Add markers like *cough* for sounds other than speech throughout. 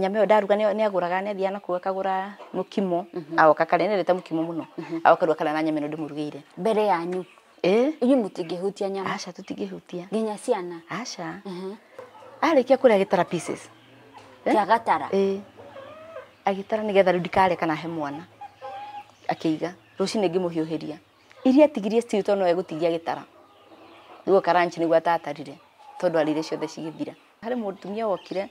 nyama ä yo ndaruga nä agåraga nä athiaga nakuo akagåra må kimo mhm. agoka karä nendete må kimo må no mhm. agoka rä na nyama ä no ndä må rugä ire mbere yanyu inyu må tingä hutia nyama aca tå tingä hutia nginya ciana aca arä kia kå rä a gä tara kä agatara agä tara nä getha rä ndikarä kana he mwana akä iga rå cinä ngä må hiå hä ria iria tigirie ciu tondå no egå tigia gä tara rä u okaranchi nä guo atatarire tondå arä ire ciothe cigä thira harä må tumia wokire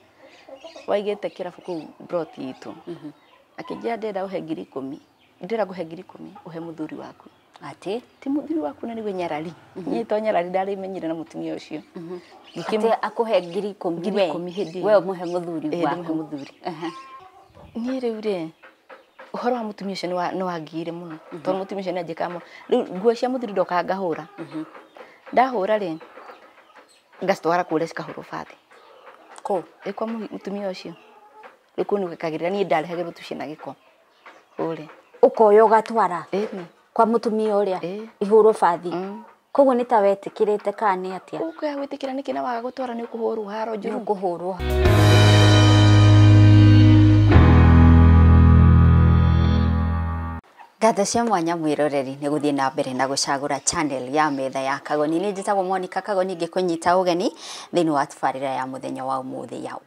waigite kirabu kuu broti itu mm -hmm. akijia ndenda uhe ngiri ikumi ndira nguhe ngiri ikumi uhe muthuri waku ati ti muthuri waku na niwe nyarari mhm. ni to nyito nyarari ndari menyire na mutumia ucio mm ati akuhe ngiri ikumi ngiri ikumi hindi we muhe muthuri waku umuhe muthuri niä rä u uhoro wa mutumia ucio ni wagire muno mhm. to tondå mutumia ucio nä anjä må rä nguo cia må thuri ndoka ngahå ra mhm. ndahå ra rä ngacitwara kå rä bathi kå ä kwa mutumia å cio rä kå nä å gekagä rä ra niä ndarehage må tuciä na gä ko å rä å koya å gatwara kwa må tumia å rä a ihå rå bathi koguo nä ta wetä kä rä te kana nä atäa a å kwä gwä tä kä ra nä kä na waga gå twara nä å kå hå rwo haro njå kå hå rwo ngatho cia mwanya mwiroreri nä gå thiä na mbere na gå cagå channel ya metha ya kagoni nä njätagwo monika kagoni ngä kå nyita å geni thä inä wa tabarä ya må thenya wa må thä ya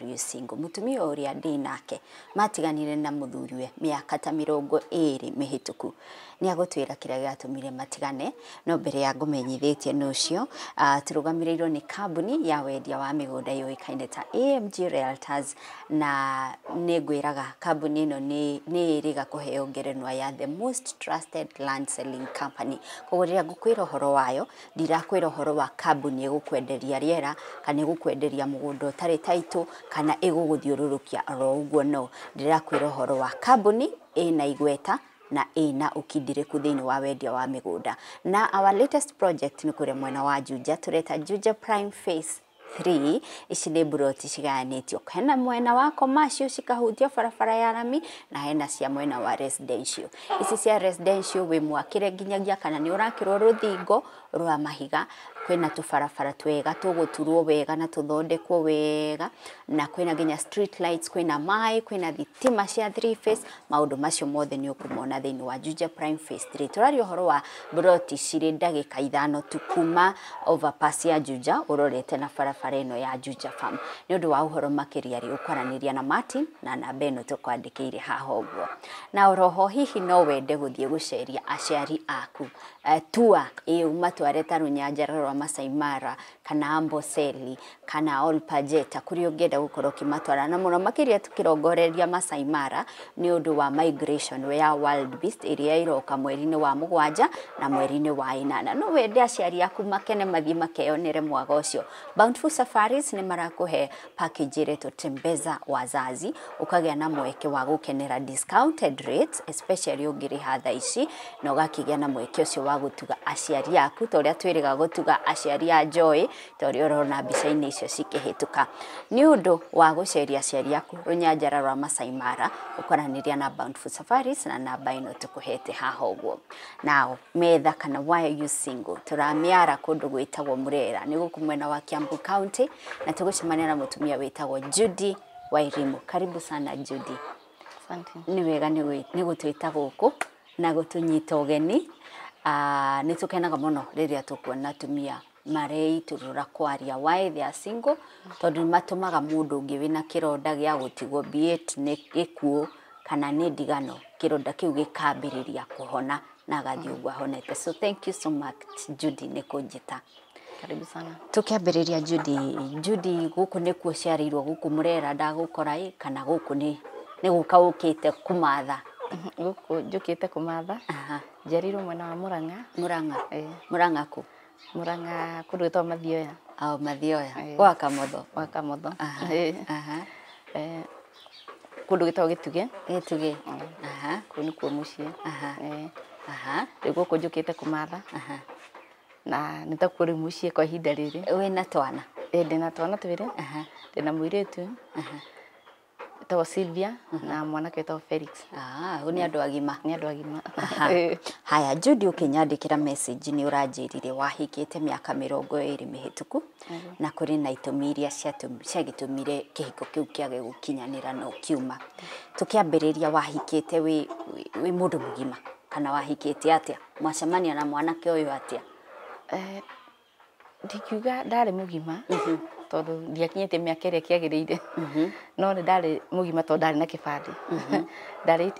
yrusingo må tumia å rä a ndä nake matiganire na må thuriwe mä aka ta mä rongo ä rä mä hä tå ku nä agå twä ra kä rä a gä gatå matigane no mbere ya ngå menyithä tie no å cio tå rå gamä rä irwo nä kambuni ya wendia wa mä gå nda yå ä kaine ta amg realtors na nä ngwä raga kambuni ä no nä ä rä ga kå heo ngerenwa ya the most trusted land selling company koguo rä rä a ngå kwä ra å horo wayo ndirakwä ra å horo wa kambuni ä gå kwenderia rä kana ä gå kwenderia må gå nda å tarä taitå kana ä gå gå thiå rå rå kia oro å guo no ndirakwä ra å horo wa kambuni ä na igweta na ina ukidire kuthini wa wendia wa migunda na our latest project ni kure mwena wa Juja tureta Juja Prime Face 3 ici nä mburoti tio hena mwena wa commercial cikahutio barabara ya rami na hena cia mwena wa residential ici cia residential wä mwakire nginyagia kana nä å rwo rå thingo rwa mahiga kwina tubarabara twega tuguturwo wega na tuthondekwo wega na kwena nginya street lights kwena mai kwina thitima cia three phase maundu macio mothe ni ukumona thiini wa Juja Prime face 3 torari uhoro wa broti cirĩ ndagĩka ithano tukuma kuma overpass ya Juja urorete na farafara ino ya Juja Farm ni ũndũ wa uhoro makĩria rĩ ukwaraniria na Martin na namba ĩno tũkwandĩkĩire haha ũguo na oroho hihi no wende guthie gũceria aciari aku uh, tua ä eh, umatuare ta rå nyanjara rwa kana amboseli kana olpajeta kuri ogeda gukorwo kimatwara na muno makiria tukirongoreria Masai Mara ni undu wa migration we ya wild beast area iro mweri-ini wa mugwanja na mweri-ini wa inana no wende aciari aku makene mathi makeyonere mwaga ucio Bountiful Safaris ni marakuhe package reto tembeza wazazi ukagĩa na mweke wa gukenera discounted rates especially ungiriha hatha ici na ũgakĩgĩa na mweke ucio wa gutuga aciari aku ta twiriga gutuga gũtuga aciari a Joy ta ria urona mbica-inä icio cikĩhä tå ka nä å ndå wa gå ceria aciari aku rå nyanjara rwa Masai Mara å koranä na Bountiful Safaris na namba ino no tå kå hete haha å guo nao metha kana why you single tå ramä ara kå ndå gwä tagwo må rera nä gå kå mwena wa Kiambu County na tå gå cemania na mutumia tumia wä tagwo Judy Wairimu karibu sana Judy ni wega nä gå twä ta gå na gå tå nyita å geni nä tå kenaga må no rä rä a tå kuona atumia marei mareiturura kwaria why they are single tondu nä matåmaga må ndå å ngä wä na kä ronda gä a gå tigwo kana nä ndigano kironda kiu gikambiriria kuhona gä kambä rä ria kå hona na agathiä å so thank you so much judy ne kujita karibu sana tukiambiriria Judy Judy guku ne kuo ciarirwo guku murera ndagukora i kana guku ni ni guka ukite kumatha guku jukite kumatha aha njarirwo mwana wa Muranga Muranga eh. Muranga ku muranga kurutwa mathioya au mathioya kwa kamotho gwa kamotho kundu gitagwo gituge gituge kuu nikuo mucii riu guku njukite kumatha na nita riu mucii kwa ihinda riri na twana ndi na twana twiri ndina aha etagwo Sylvia uh -huh. na mwanake etagwo Felix. Ah, ni andu agima. Ni andu agima. Haya, Judy ukinyandikira message ni uranjirire wahikite miaka mirongo iri mihituku na kuri na itumi iria ciagitumire kihiko kiu kiage gukinyanira no kiuma. Tukiambiriria wahikite wi wi mundu mugima kana wahikite atia mwacemania na mwanake uyu atia? Eh, ndikiuga ndari mugima. Mhm tondå ndiakinyä aka ä rä a kä agä rä ire mhm. no nä ndarä må gima tondå ndarä na kä bandä ndarä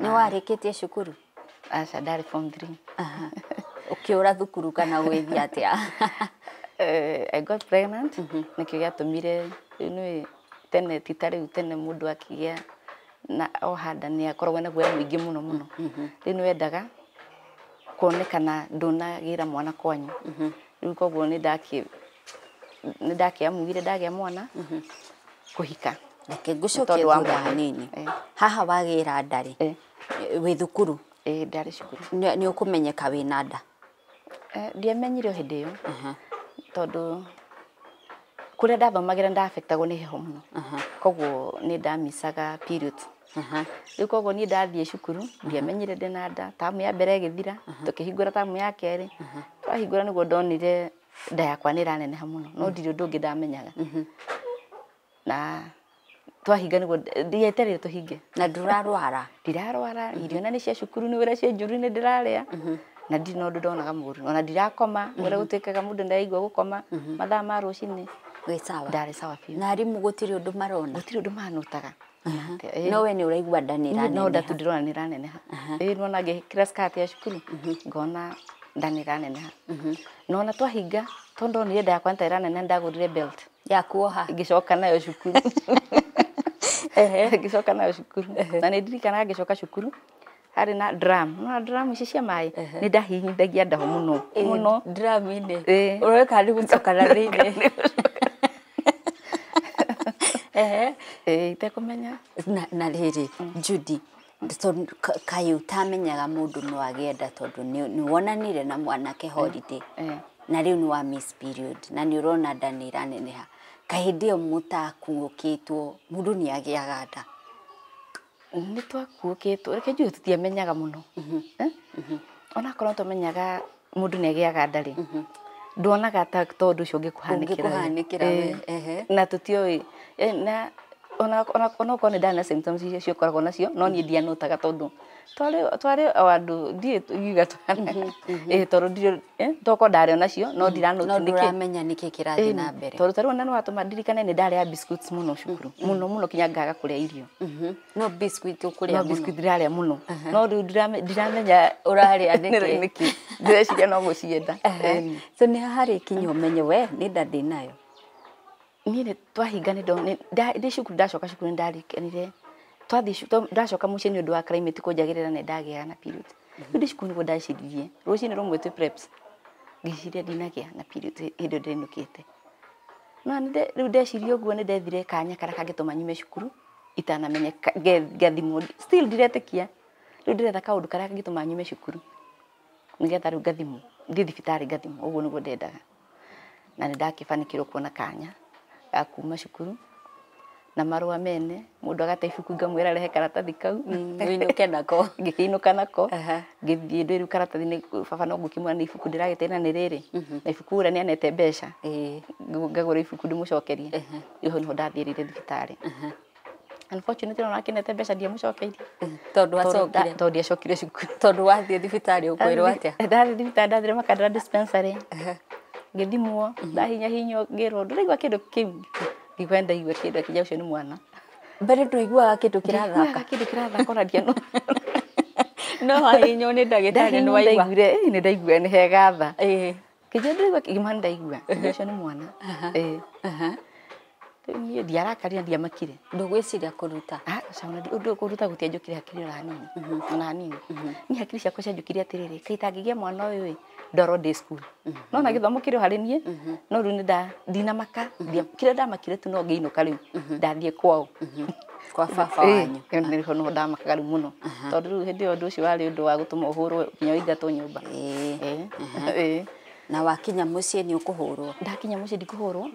nä warä kä tie cukuru aca ndarä å kä å ra thukuru kana gwä thi atä nä kä o gä atå mire tene tita rä u tene må ndå a na ohanda nä akoragwo na guoya må ingä må no må no mhm. rä u nä wendaga kuonekana ndå nagä ra mwana kwanyu mhm rä u koguo nä ndakä amugire ndagä a mwana mhm. kå hika reke ngå cokie thutha hanini eh. haha wagä ra ndarä eh. wä thukuru eh, ndarä cukuru nä å kå menyeka wä na nda ndiamenyire o hä ndä ä yo tondå kå rä a ndathomagä ra ndabetagwo nä heho må no koguo nä ndamicaga rä u koguo niä ndathiä cukuru ndiamenyire ndä na nda tamu ya mbere gä thira tå kä hingå ra tamu ya kerä twahingura niguo ndonire nda yakwa nä raneneha må no no ndirä å ndå å ngä ndamenyaga mm-hmm. na twahinga niguo ndieterere tuhinge na ndurarwara ndirarwara irio na ni cia cukuru ni wira cia njuru ni ndiraria mm-hmm. na ndirä na å ndå ndonaga må ona ndirakoma å mm-hmm. rä a gå tuä må ndå ndiraigua gå koma mathaa ma rå cinä sawa biå na arimå gå tirä ndå marona gå tirä å ndå manotaga nowe nä å no ndatu ndä rona raneneha ä nona ngä kä ya cukuru ngona ndanira nene nona twahinga tondu ni enda yakwa ntaira nene ndagurire belt ya kuoha ngicoka nayo cukuru *laughs* ngicoka nayo cukuru na nindirikana ngicoka cukuru harä na drum na drum ici cia maä nä ndahihindagia ndaho må no må no drum-inä å ka kana nä *laughs* na coka na thä inä itekå menya na rä rä judy kaĩ ũtamenyaga mũndũ no agĩenda tondũ nĩ wonanire na mwanake holiday eh, eh. na rĩu nĩ wa miss period na nĩ ũrona nda nĩ ĩraneneha kahĩndĩ ĩyo mũtakuũkĩtwo mũndũ nĩ agĩaga nda nĩ twakuũkĩtwo reke njuge tũtiamenyaga mũno mm-hmm. Eh? Mm-hmm. onakorwo twamenyaga mũndũ nĩ agĩaga nda rĩ mm-hmm. nduonaga ta ũndũ ũcio ũngĩkũhanĩkĩra na tũtiũĩ na ona onakorwo nĩ ndarĩ symptoms icio ciũkoragwo nacio no niĩ ndianũtaga tondũ twarĩ o andũ ndirĩ ngiuga mhm, mhm. *laughs* ĩĩ tondũ ndirĩ tokorwo ndarĩ onacio no mhm. ndiranũtamenya nĩkĩ kĩrathiĩ na mbere tondũ tarĩu ona nĩ watũma ndirikane nĩ ndarĩa biscuits mũno cukuru mũno mũno kinya ngaga kũrĩa irio no biscuit ũkũrĩa no biscuit ndĩrarĩa mũno no rĩu ndiramenya ũrarĩa *laughs* nĩkĩ ndĩreciria no gũcienda so nĩ harĩ kinya ũmenyo we nĩ nda ndĩnayo niä twahinganä ndä cukuru ndacoka cukuru nä ndarikanire ndacoka må ciä nä å ndå wa climate kå njagä rä ra nä ndagä aga na period rä u ndä cukuru nä guo ndaciririe rå cinä rå mwe twä preps ngĩciria ndinagĩa na period hĩndĩ ndĩinũkĩte no rĩu ndeciria ũguo nĩ ndethire kanya karĩa kangĩtũma nyume cukuru itanamenya ngathimwo still ndiretĩkia rĩu ndĩretha kaũndũ karĩa kangĩtũma nyume cukuru nĩgetha rĩu ngathimwo thiĩ thibitarĩ ngathimwo ũguo nĩguo ndendaga na nĩ ndakĩbanĩkĩrwo kuona kanya ya kuma cukuru na marua mene mundu agate ibuku ngamwira rehe karatathi kau ngiinuke nako *laughs* ngikiinuka nako ngithie ndu riu karatathi baba no ngukimwira ni ibuku ndiragitena ni riri mhm. na ibuku uria nianete mbeca ngagura ibuku ndimucokerie iho niho ndathirire thibitarĩ unfortunately ona akinete mbeca ndiamucokeirie tondu acokire tondu acokire cukuru tondu wathie thibitari ukwirwa atia ndathie thibitari ndathire makadra dispensary ngithimwo mhm. ndahinyahinywo ngĩrwo ndũraigua kĩndũ kĩu ngigua ndaigua kĩndũ akĩnja ũcio nĩ mwana mbere ndũiguaga kĩndũ kĩrathaka kĩndũ kĩrathaka ona ndiano *laughs* no hahinywo nĩ ndagĩtarĩ nĩ waiguire nĩ ndaiguire nĩ hegatha kĩnja ndũraigua kĩgima nĩ ndaigua ũcio nĩ mwana niĩ ndiarakarire ndiamakire ndũgwĩciria kũruta ah, ũndũ kũruta gũtianjũkire hakiri mhm. ona hanini ona hanini mhm. ni hakiri ciakwa cianjũkire atĩrĩrĩ kaĩ itangĩgĩa mwana ũyũ ndoro ndä cukuru no na gä thomo kä rä o harä niä mm-hmm. no rä u nä ndinamaka mm-hmm. kä rä a ndamakire tu no ngä inå ka rä u mm-hmm. ndathiä kwao kwa *laughs* no wanyu nä ndamakaga rä u må no uh-huh. tondå rä u hä ndä ä yo ndå å cio warä å ndå wa gå tå ma å hå rwo nginya å ingatwo nyå mba na wakinya må ciä nä å kå hå rwo ndakinya må ciä ndikå hå rwo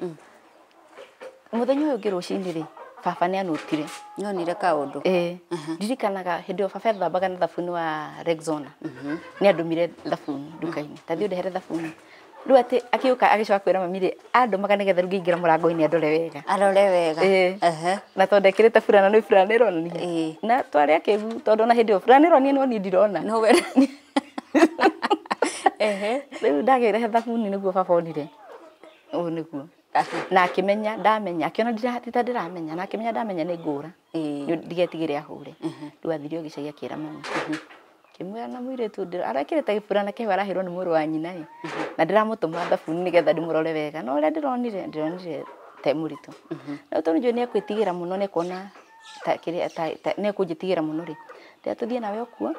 må mm. thenya å yå å ngä rå cinä rä baba nä anåtire nyonire kaå ndå uh-huh. ndirikanaga hä ndä ä baba athambaga na thabuni wa rexona uh-huh. nä andå mire thabuni nduka-inä uh-huh. å ndehere thabuni rä atä akä å ka agä coka kwä ra mamirä maga nä getha rä ngä ingä ra må rango-inä andore wega arore wega na tondå ekä rä te burana nä burana ä ronia na twarä akä gu tondå ona hä ndä ä yo burana ä ronia no ndirona rä u ndagä rehe thabuni nä guo baba onire å nä guo na akimenya ndamenya akiona ndirahatita ndiramenya na akimenya ndamenya nä ngåra ndigetigä re ahå mm-hmm. rä u athire å gä cagia kä ra mami mm-hmm. kimwira na mwiritu arekire ta gĩburana kĩu arahirwo nĩ mũrũ wa nyina ĩ mm-hmm. na ndiramũtũma thabuni nĩgetha ndĩmũrore wega no ũrĩa ndĩronire ndĩronire te mũritũ no tondũ njũĩ nĩekwĩtigĩra mũno nĩekuona nĩekũnjĩtigĩra mũno rĩ rĩrĩa tũthiĩ nawe ũkuo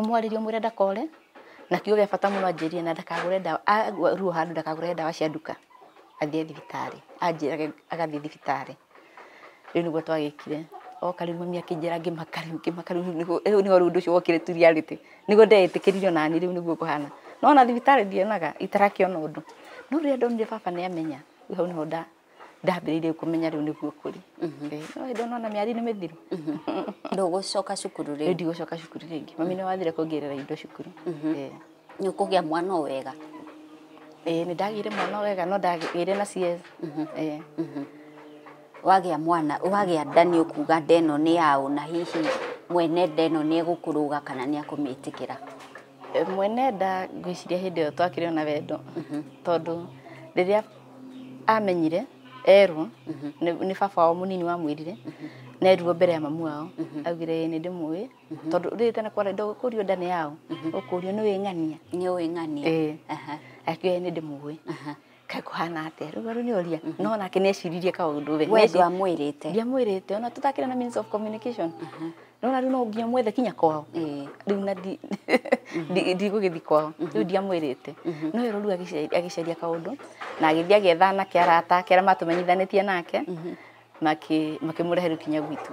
ũmwarĩrie ũmwĩre ndakore na kiugo bata mũno anjĩrie na ndakagũre ndawa aruo handũ ndakagũre ndawa cia nduka athiĩ thibitarĩ anjĩra agathiĩ thibitarĩ rĩu nĩguo twagĩkire oka rä u mami akĩnjĩra ngĩmaka rä u ngĩmaka rä u nĩho rä u ũndũ ũcio wokire turia rĩtĩ nĩguo ndetĩkĩririo nani rä u nĩguo kũhana no ona thibitarĩ ndionaga itarakĩona ũndũ no rä rĩa ndonire baba nä amenya rä u hau nĩho ndambä rä irie kũmenya rä u nĩguo kũrĩ mhm. no ä ndonona mä ari nä mä thiru mhm. ndågå coka cukuru rä ndigå coka cukuru rä ngä mami nä wathire kå ngä rä indo cukuru nä å kå gä a mwana wega ä Ĩĩ ndagä re mwana wega no ndagĩire na CS. Mhm. Ĩĩ. Mhm. Wagĩa mwana, wagĩa nda nĩ ũkuga nda ĩno nĩ yaũ na hihi mwene nä egå kå rå ga kana nä akå mä tä kä ra Mwene nda hä ndä ä yo twakä rä ona wendo, mhm. tondå rä rä a amenyire erwo nĩ baba wao mwä rire na erirwo mbere ya mamu wao augire ĩĩ tondå rä tondũ rĩu tene kwarĩ ndũgĩkũrio nda nĩ yaũ ũkũrio nĩwe ng'ania. Nĩũĩ ng'ania. Ĩĩ akiuya nä ndä må ä kakuhana atä rä u rä oria mhm. no nake nä eciririe kaå ndå wendwamwä rä te ndiamwä rä te ona tå na means of communication nona rä u no nginya mwethe kinya kwao rä u na ndigå gä thi kwao rä u mhm. ndiamwä rä te mhm. no ä ro rä u agä ceria kaå ndå na agä thiä agä etha matå menyithanä tie nake makä må rehe kinya gwitå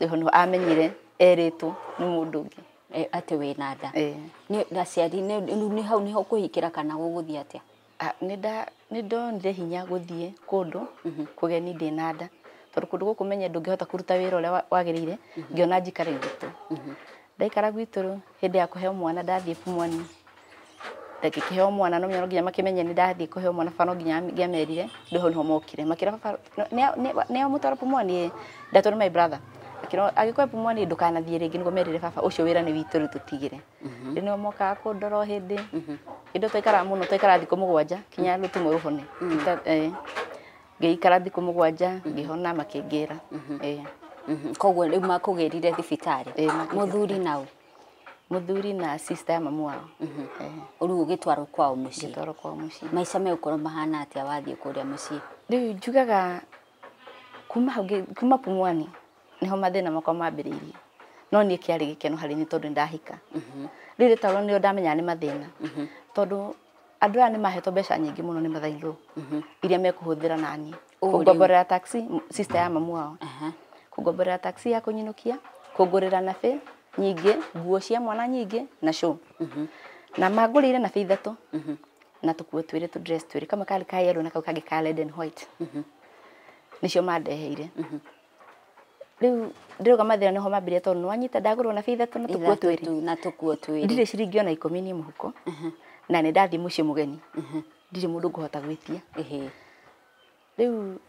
rä ho amenyire erä two nä må ndå å ngä Eh, atä wä wĩ na nda e. nĩ aciari nĩ hau nĩho kũhingĩra kana gũgũthiĩ atĩa ah, nĩ ndonire hinya gå thiä kå ndå mhm. kå geni ndĩ na nda tondũ kũndũ gũkũ menye ndũngĩhota kũruta wĩra ũrĩa wagĩrĩire mhm. ngĩona njikare gwitũ mhm. ndaikara gwitũ hĩndĩ ya kũheo mwana ndathiĩ pumwani ndagĩkĩheo mwana no nginya makĩmenye nĩ ndathiĩ kũheo mwana baba no nginya ngĩamerire ndĩho nĩho mokire makĩra baba nĩamũtwara pumwani ndatwo nĩ my brother angĩkorwo mwana ndukanathiĩ rĩngĩ nĩguo merire baba ũcio wĩra nĩ witũ mhm. rĩu tũtigire rĩu ndoro mokaga kũndora hĩndĩ mhm. ĩndo twaikara mũno twaikara thikũ mũgwanja kinya mhm. rũtumwe rũhone e, ngĩikara thikũ mũgwanja ngĩhona makĩngĩra e. koguo rĩu makũgerire thibitarĩ e, mũthuri nao muthuri na sister ya mamu wao rĩu ũgĩtwarwo kwao mũciĩ ngĩtwarwo kwao mũciĩ maica megũkorwo mahana atĩa wathiĩ kũrĩa mũciĩ rĩu njugaga kuma hau kuma pumwani niho mathina makwa mambiriirie no niä kä arä gä keno harä niä tondå nä ndahika rä mhm. rä tarwo nä o ndamenyaga nä mathäna mhm. tondå andå aya nä mahetwo mbeca nyingä må no nä mathaithå mhm. iria mekå hå thä ra naniä kå ngomborera sister ya mamu wao kå ngomborera taxi ya kå nyinå kia kå ngå rä ra nabä nyingä nguo cia mwana nyingä na show na mangå rä ire nabä ithatå na tå kuo twä rä tå twä rä kamwe karä ka yerå na kau kangä ka red and white nä cio mandeheire riu ndiroga mathira niho mambirie tondu niwanyita ndagurwo na fitha na tukuo twiri na tukuo twiri ndire ciringi ona ikumi ni muhuko na ni ndathii mucii mugeni ndirä må ndå ngå hota gwä tia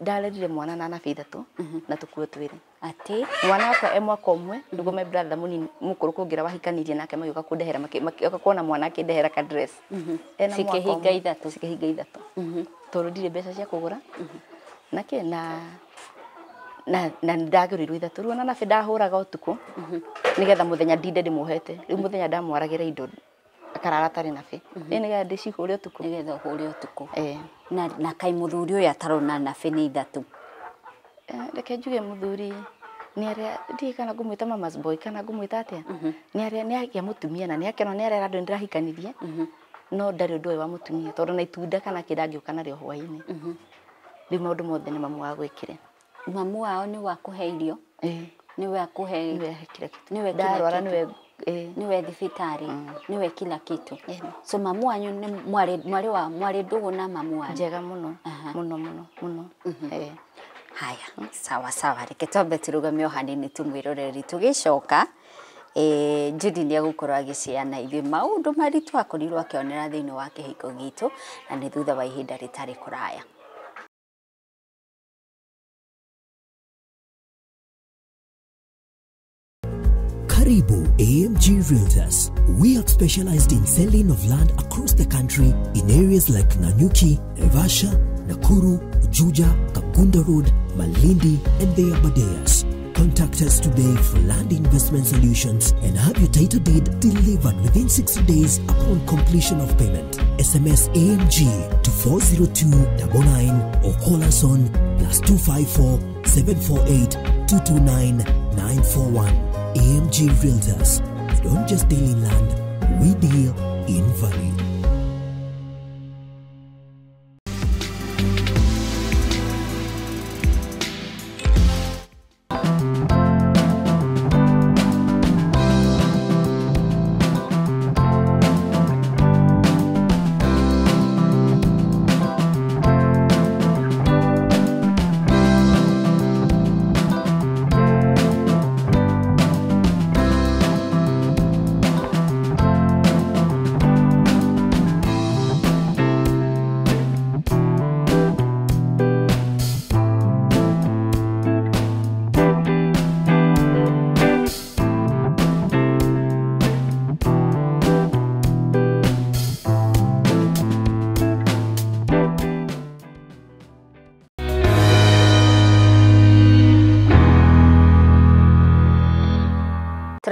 ndarerire mwana na na fitha ithatå na tå kuo twä mwana wakwa e mwaka å mwe nä guo mbratha må nini må kå rå kå ngä ra wahikanirie nake magä oka kåndehera magä kuona mwana akä ndehera e cikä hinga ithatå tondå ndirä mbeca cia kå gå ra nake na na na ndagirwo ithatu rä u ona nabä ndahå raga å tukå mhm. nä getha må thenya ndinde ndä må mhm. thenya ndamwaragä ra indo akarara tarä nabä ä nä getha ndä cihå re å tukå nä getha å na kaä må thuri å yå atarona nabä nä ithatå reke njuge må thuri nä aria kana ngå mwä ta kana ngå mwä ta atä a nä aria na nä akena nä arera andå nä mhm. no ndarä å ndå yå wa må tumia tondå na itunda kana kä ndangä å ka narä o rä u maå ndå mothe nä mamwe wa kä re mamu wao nä wakå irio nä we akå ndarwara nä we niwe thibitari mm. kila kitu so mamu wanyu ni mwari mwari wa mwari ndugu na mamu wanyu njega muno uh -huh. muno muno muno mm -hmm. haya sawa sawa reke twambe turugamie o hanini tumwiroreri tugicoka eh, Judy nä egåkorwo agäciana ithuä maå ndå maritå akorirwo akĩonera thĩinĩ wa kĩhiko gitå na nä thutha wa ihinda kå raya Karibu AMG Realtors. We are specialized in selling of land across the country in areas like Nanyuki, Evasha, Nakuru, Juja, Kakunda Road, Malindi, and the Abadeas. Contact us today for land investment solutions and have your title deed delivered within 60 days upon completion of payment. SMS AMG to 40299 or call us on plus 254 748 229 941. AMG Realtors, we don't just deal in land, we deal in value.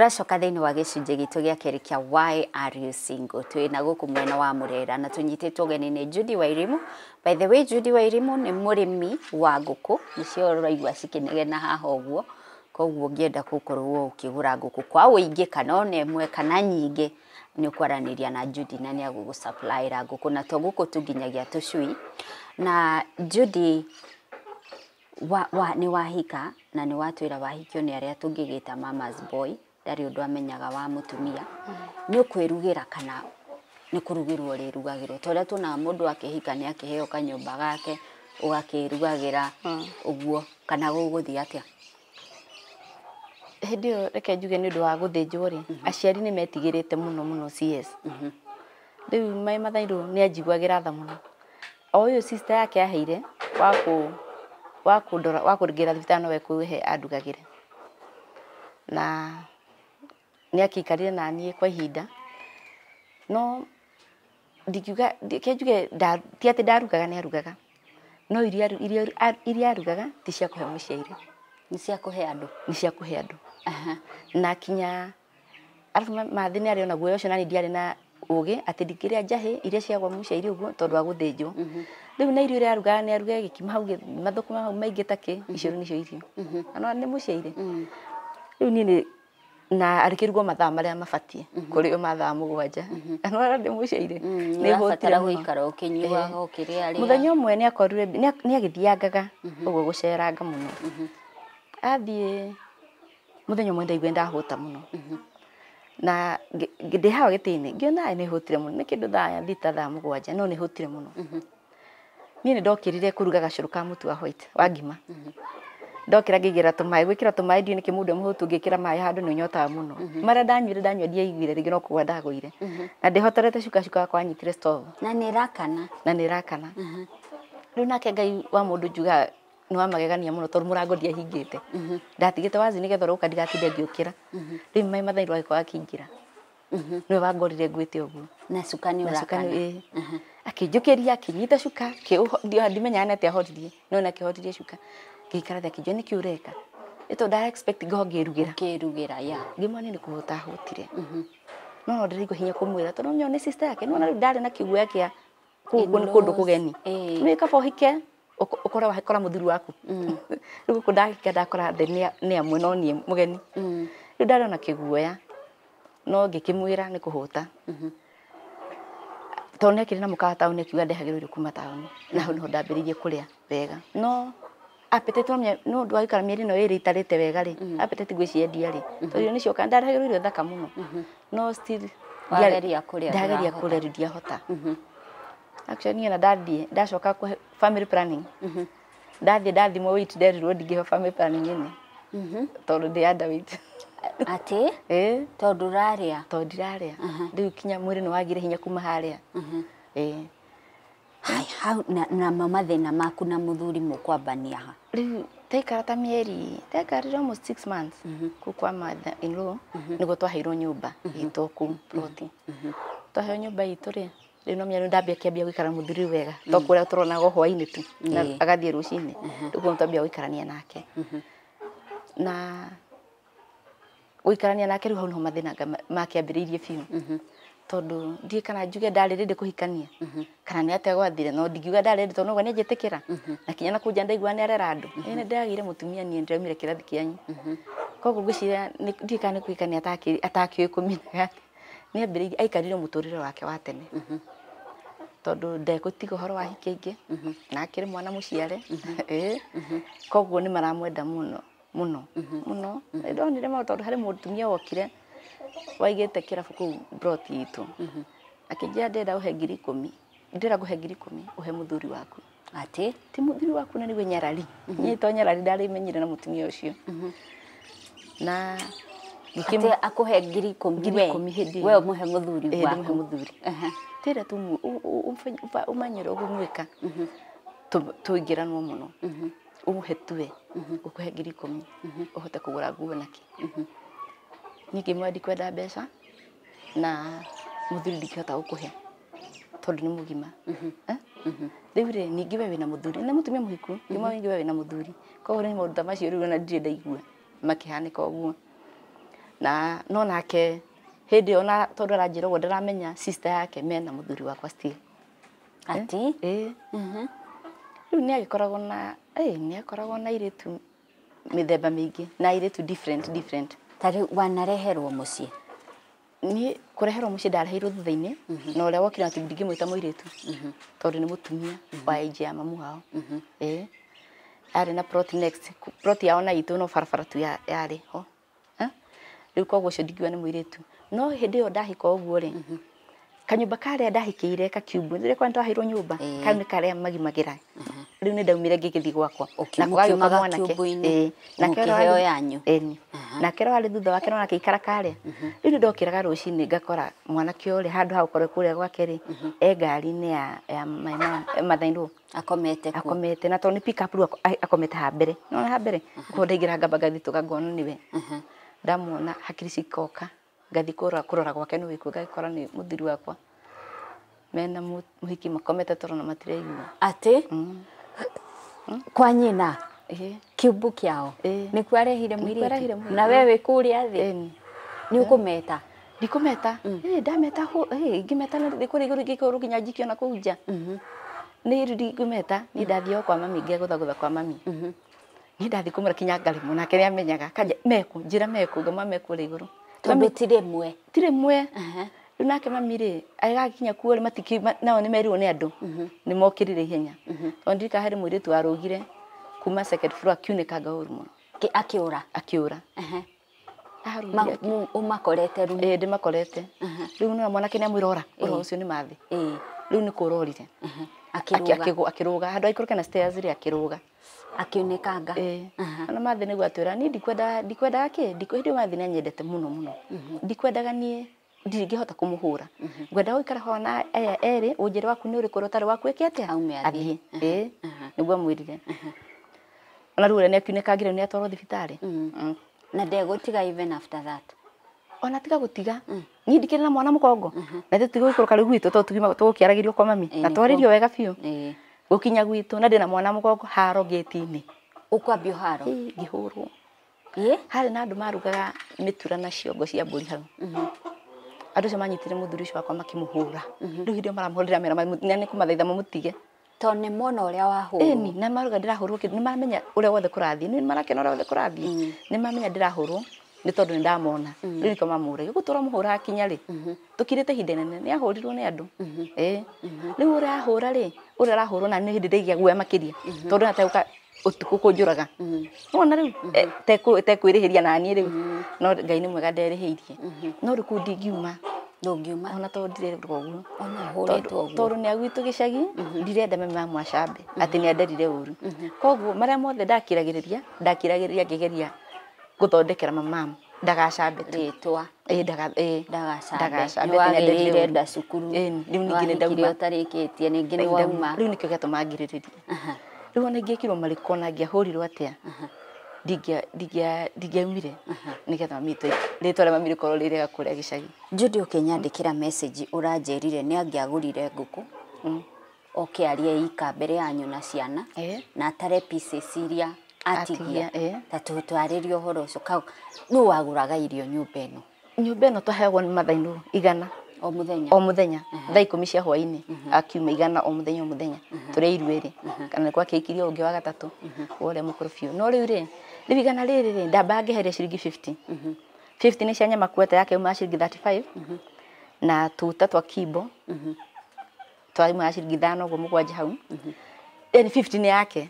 turacoka thä inä wa gä cunjä gitå gä akerä kia twä na gå kå mwena wa murera na tå nyitä two geni nä judi wa irimu by the way judi wa irimu nä må mi wa ngå kå nä cio raigua cikä negena haha å guo koguo ngä enda gå korwo å kä kwa å ingä kana ona mwe kana nyingä ni å kwaranä na judi na nä agå gå ra ngå na to gå kå tu nginyagia na judi wa, wa, nä wahika na ni watwä ra wahikio ni arä a tå ngä gä ta mamas boy Yaani ndari undu amenyaga wa mutumia ni ra kana ni kurugirwo ndå akä hika nä akä ni akiheo mba gake ugakirugagira uguo hmm. kana hä atia ä yo reke njuge ni ndå wa guthinjwo ri mhm. aciari ni metigirite muno muno cs mhm. riu mai mathairu ni anjiguagira tha muno o uyu sister yake aheire waku wakundora ra thibitari no we kwĩhe andugagĩre na nä akä na niä kwa ihinda no ndingiuga ke ti atä ndarugaga nä arugaga no iria iria iria arugaga ti cia kuhe he må ciaire nä cia kuhe he andå cia kå he na kinya arabu mathä nä arä ona guoya å na nä ndiarä na uge atä ndingä a iria ciagwa må ciaire å guo tondå wa gå thä rä u na irio iria arugaga ni arugaga gä kima hau mathå kũma hau maingä ta kä icio rä nicio irio anona nä må ciaire na arikirirwo mathaa maria mabatie mhm. kuri o mathaa mugwanja mhm. anora *laughs* ndi muceire mm, ni hotira guikara ukinyuaga ukiria eh. muthenya mwe ni akorire ni agithiangaga uguo mhm. guceranga muno athie muthenya umwe ndaigwe ndahuta muno na ndi hawa gitini ngiona ni hotire muno ni kindu thaya thita thaa mugwanja no ni hotire muno niä nä ndokirire kå ruga gacå rå ka må tu wa white wa ngima ndokira ngigera tumai gwikira tumai ndi niki mundu muhutu ngikira mai handu ni nyotaga muno maria mhm. ndanyuire ndanyua ndiaiguire ringi no kugwa ndagwire mhm. na ndihotorete cuka cuka kwanyitire stove na nä rakana na nä rakana mhm. rä u nake ngai wa må juga njugaga nä wamagegania må no tondå dia rango ndiahingä te ndatigä te wazi nä getha å roka ndigatinde ngä å kä ra rä u mai mathairå agäkorwo akĩingä ra nä wangorire ngwä te å guo na cuka nä å akä njå kä ria akä nyita cuka ndimenyaga nä atä ahoririe no na akä hotirie cuka gikara thä kinjua nä kä å reka ätå ngä rugä ra ngä rugä ra ngä mone no no dari raigua hinya kå mwä ra tondå nyone sista yake nona rä u na kiguya kia kä a gå nä kå ndå kå geni nä kaba å hike å kora wahekora må thuri waku rä u gå kå ndahika ndakora thä nä amwe no niä må geni mm. rä u ndarä no ngä kä mwä ra nä kå hå mhm. ta tondå nä akä rä na må kawa taåni akiuga kuma taåni na hau nä ho ndambä rä wega no apetete no ndu aikara mieri no iri itarite wega ri mm-hmm. apetete gwiciendia ri mm-hmm. tondu nicio ka ndarahagirwo irio thaka muno mm-hmm. no still ndageria kuria ndageria kuria ri ndiahota actually niĩ na ndathiĩ ndacoka family planning mo ndathimwo weight road give family planning ni ĩno tondũ ndĩ underweight atĩ *laughs* ĩĩ tondũ ũrarĩa tondũ ndirarĩa uh-huh. rĩu kinya mwĩrĩ no wagire hinya kuma harĩa ĩĩ hau na na mama mamathina maku na muthuri mukwambania ha riu taikara ta mieri taikarire almost six months mhm. kå kwa matha inrå mhm. nä guo twaheirwo nyå mba itå kå twaheirwo nyå mba itå rä rä no mĩario ndambia kĩambia gũikara mũthuri wega to mhm. kũrĩa tũronaga hwainĩ tu na agathiĩ rũcinĩ rĩu twambia gũikarania nake na gũikarania nake rĩu hau nĩho mathĩna makĩambĩrĩirie biũ tondu ndie kana njuge ndari kå kuhikania mhm. kana ni ategwathire no ndingiuga ndari rindi tondu nogwa njitikira mhm. na kinya na kunja ndaigua ni arera andu mhm. ni ndagire mutumia ni ndiraumire kirathi kianyu koguo ngwiciria ndie kana ni kuhikania atakiuĩ kuminaga ni ambiriirie aikarire muturire wake wa tene tondu ndegutiga horo wa hiki aingi na rä mwana muciare *laughs* koguo ni maramwenda muno muno muno ndonire mau tondu hari mutumia wokire waigite kirabu kuu broti yitu mhm. akijia -hmm. ndenda uhe ngiri ikumi ndira nguhe ngiri ikumi uhe muthuri waku ati ti muthuri waku na niwe nyarari mm -hmm. nyi to nyarari na mutumia ucio mhm. na Nikim... akuhe ngiri ikumi we we umuhe muthuri waku muhe muthuri uh tira tu umanyire ugu mwika mhm. uh -huh. tuingiranwo muno uhe -huh. umuhe tuwe ngukuhe ngiri ikumi uhote kugura nguo naki ningä mwe ndikwenda mbeca na må thuri hota gå kå he tondå nä må gima mm-hmm. eh? mm-hmm. rä u rä ningä we wä na må thuri nä må tumia må hiku ngä mm-hmm. mwe ningä we wä na må thuri koguo nä maå ndå ta macio rä u ona ndirä ndaigua makä hanä å na no nake hä ndä ona tondå aranjä ra å guo ndaramenya yake mena må thuri wakwa still eh? ati eh? rä u nä agä koragwo na nä akoragwo na irä tu mä themba mä ingä na irä tu tari u wanareherwo må ciä kureherwo kå reherwo må ciä ndareheirwo thutha-inä mhm. na å rä a wokire atĩ mwä ta må irä tu mhm. tondå nä må tumia mhm. wa inji ya mamu wao arä na proti yao na itå no barabara tu yarä ho rä u koguo å cio ndingiuga nä må irä tu no hä ndä ä yo ndahika å guo rä kanyumba karia ndahikiire gakiumbwo rä kwa ndaheirwo nyumba kau nä karia magimagira mm-hmm. rä u nä ndaumire ngä gä thiä gwakwa na kwagäuka mwanake nake rwarä mm-hmm. thutha wake nona ikara karia mm-hmm. rä u nä ndokä raga rå cinä ngakora mwanake å rä handå ha gå korwo gwake rä e ngari-inä ya eh, mathainrå akomete akomete na tondå pick up rä akomete hambere nona hambere koguo ndaingä ra ngamba ngathitå ga ngona nä we ndamuona hakiri cikoka ngathi rora gwake nä wä kuo ngagäkora nä må thiri wakwa mena må hiki makomete toro na matiraigua atä mm. mm. kwa nyina kä umbu kä ao nä kuo arehire na we wä kå rä a thä nä å kå meta ndikå meta mm. ndameta ngä meta kå rä igå rä ngä korwo nginya njiki ona kå u nja mm-hmm. nä ndingå meta nä ndathiaga kwa mami ngegå thagå tha kwa mami mm-hmm. nä ndathi kå mwä ra kinya ngarä må nake nä amenyaga kanja meku njä ra mekå ngama mekå rä igå rå tondu tire mwe tire mwe riu nake mami rä agakinya kuo nao nä merirwo nä andå mhm. nä mokä mokirire ihenya mhm. tondå ndirika harä må irä tu warå kuma akiunä kanga å ru må no akä å ra akä å ra makorete rä u ndä makorete rä u nä mwanake nä amwä rora å ro å cio nä mathä rä u nä kå rorire akä rå ga handå aikå rå ke rä akä rå ga akionekanga eh. ana mathi nigu atwira ni ndikwendaga ndikwendaga ki ndikwenda mathi ni anyendete muno muno ndikwendaga ni ndingihota kumuhura mhm. ngwenda uikara ho na aya eri unjire waku ni uriku rutari waku ikete aume athi eh nigu amwirire ana rure uria ni akiunekangire ni atoro thibitari mhm. mm. na ndegutiga even after that ona tiga gutiga mm. ni ndikirä na mwana mukongo mhm. na ithuä tigå ikå rå ka rä to tå gå kwa mami na twaririo wega wega eh gukinya gwitu na ndina mwana mugongo haro gate-ini ukwambia haro ngihurwo harä na andå marugaga mä tura na ciongo cia mbå ri hau mm-hmm. andå acio manyitire må thuri wakwa makä må hå ra mm-hmm. rä u hindä ä yo maramå mera nä kå mathaitha må må tige to nä mona å rä a na maruga ndä rahå rwo nä maramenya å rä a wothe kå rathiä marakena å wothe kå rathiä mm. nä maramenya ndä rahå rwo nä tondå nä ndamona rä rika mm-hmm. mamå rage gå tå ra må hå ra kinya rä mm-hmm. tå kirä te nene nä ahå rirwo nä andå mm-hmm. rä u å rä a ahå ra rä å rä a arahå rwo na nä hä ndä ndäigia guoya makä ria tondå na tegå ka utuku kunjuraga wona riu e, tekwirihiria no ngai ni mwega nderiheirie no riu kuu ndingiuma ndungiuma ona to ndirerwo guo ona huritwo guo ru ni agwitu gicagi ndirenda mema mwacambe ati ni anderire uru koguo maria mothe ndakiragiriria ndakiragiriria ngigeria guthondekera mamamu ndagacambe ritwa ndagacambe nda cukuru riu ningi nindauma utarikitie ningi ni wauma riu nikio giatuma ngiriririe riu ona ngiekirwo marikona ngiahurirwo atia ndingiaumire nigetha mami ritwa ria mami rikorwo rä rega kå rä a gä cagi jundi å kä nyandä kä ra å ranjärire nä angä agårire ngå kå mm. oke arie ika mbere yanyu na ciana na atare iria atigia eh. ta ria å horo å cio kau nä wagåraga irio nyå ä no nyå ä no twaheagwo nä mathainå igana o muthenya o muthenya thaa ikumi cia hwaini mhm. akiuma igana o muthenya o muthenya mhm. turia iruiri mhm. kana kwa kikiri ungi wa gatatu wore mukuru fiu no riu ri ni bigana riri ri ndamba heri ciringi 50 50 ni cia nyama kuota yake uma ciringi 35 na tuta twa kibo twa uma ciringi 5 guo mugwanja hau yani 50 ni yake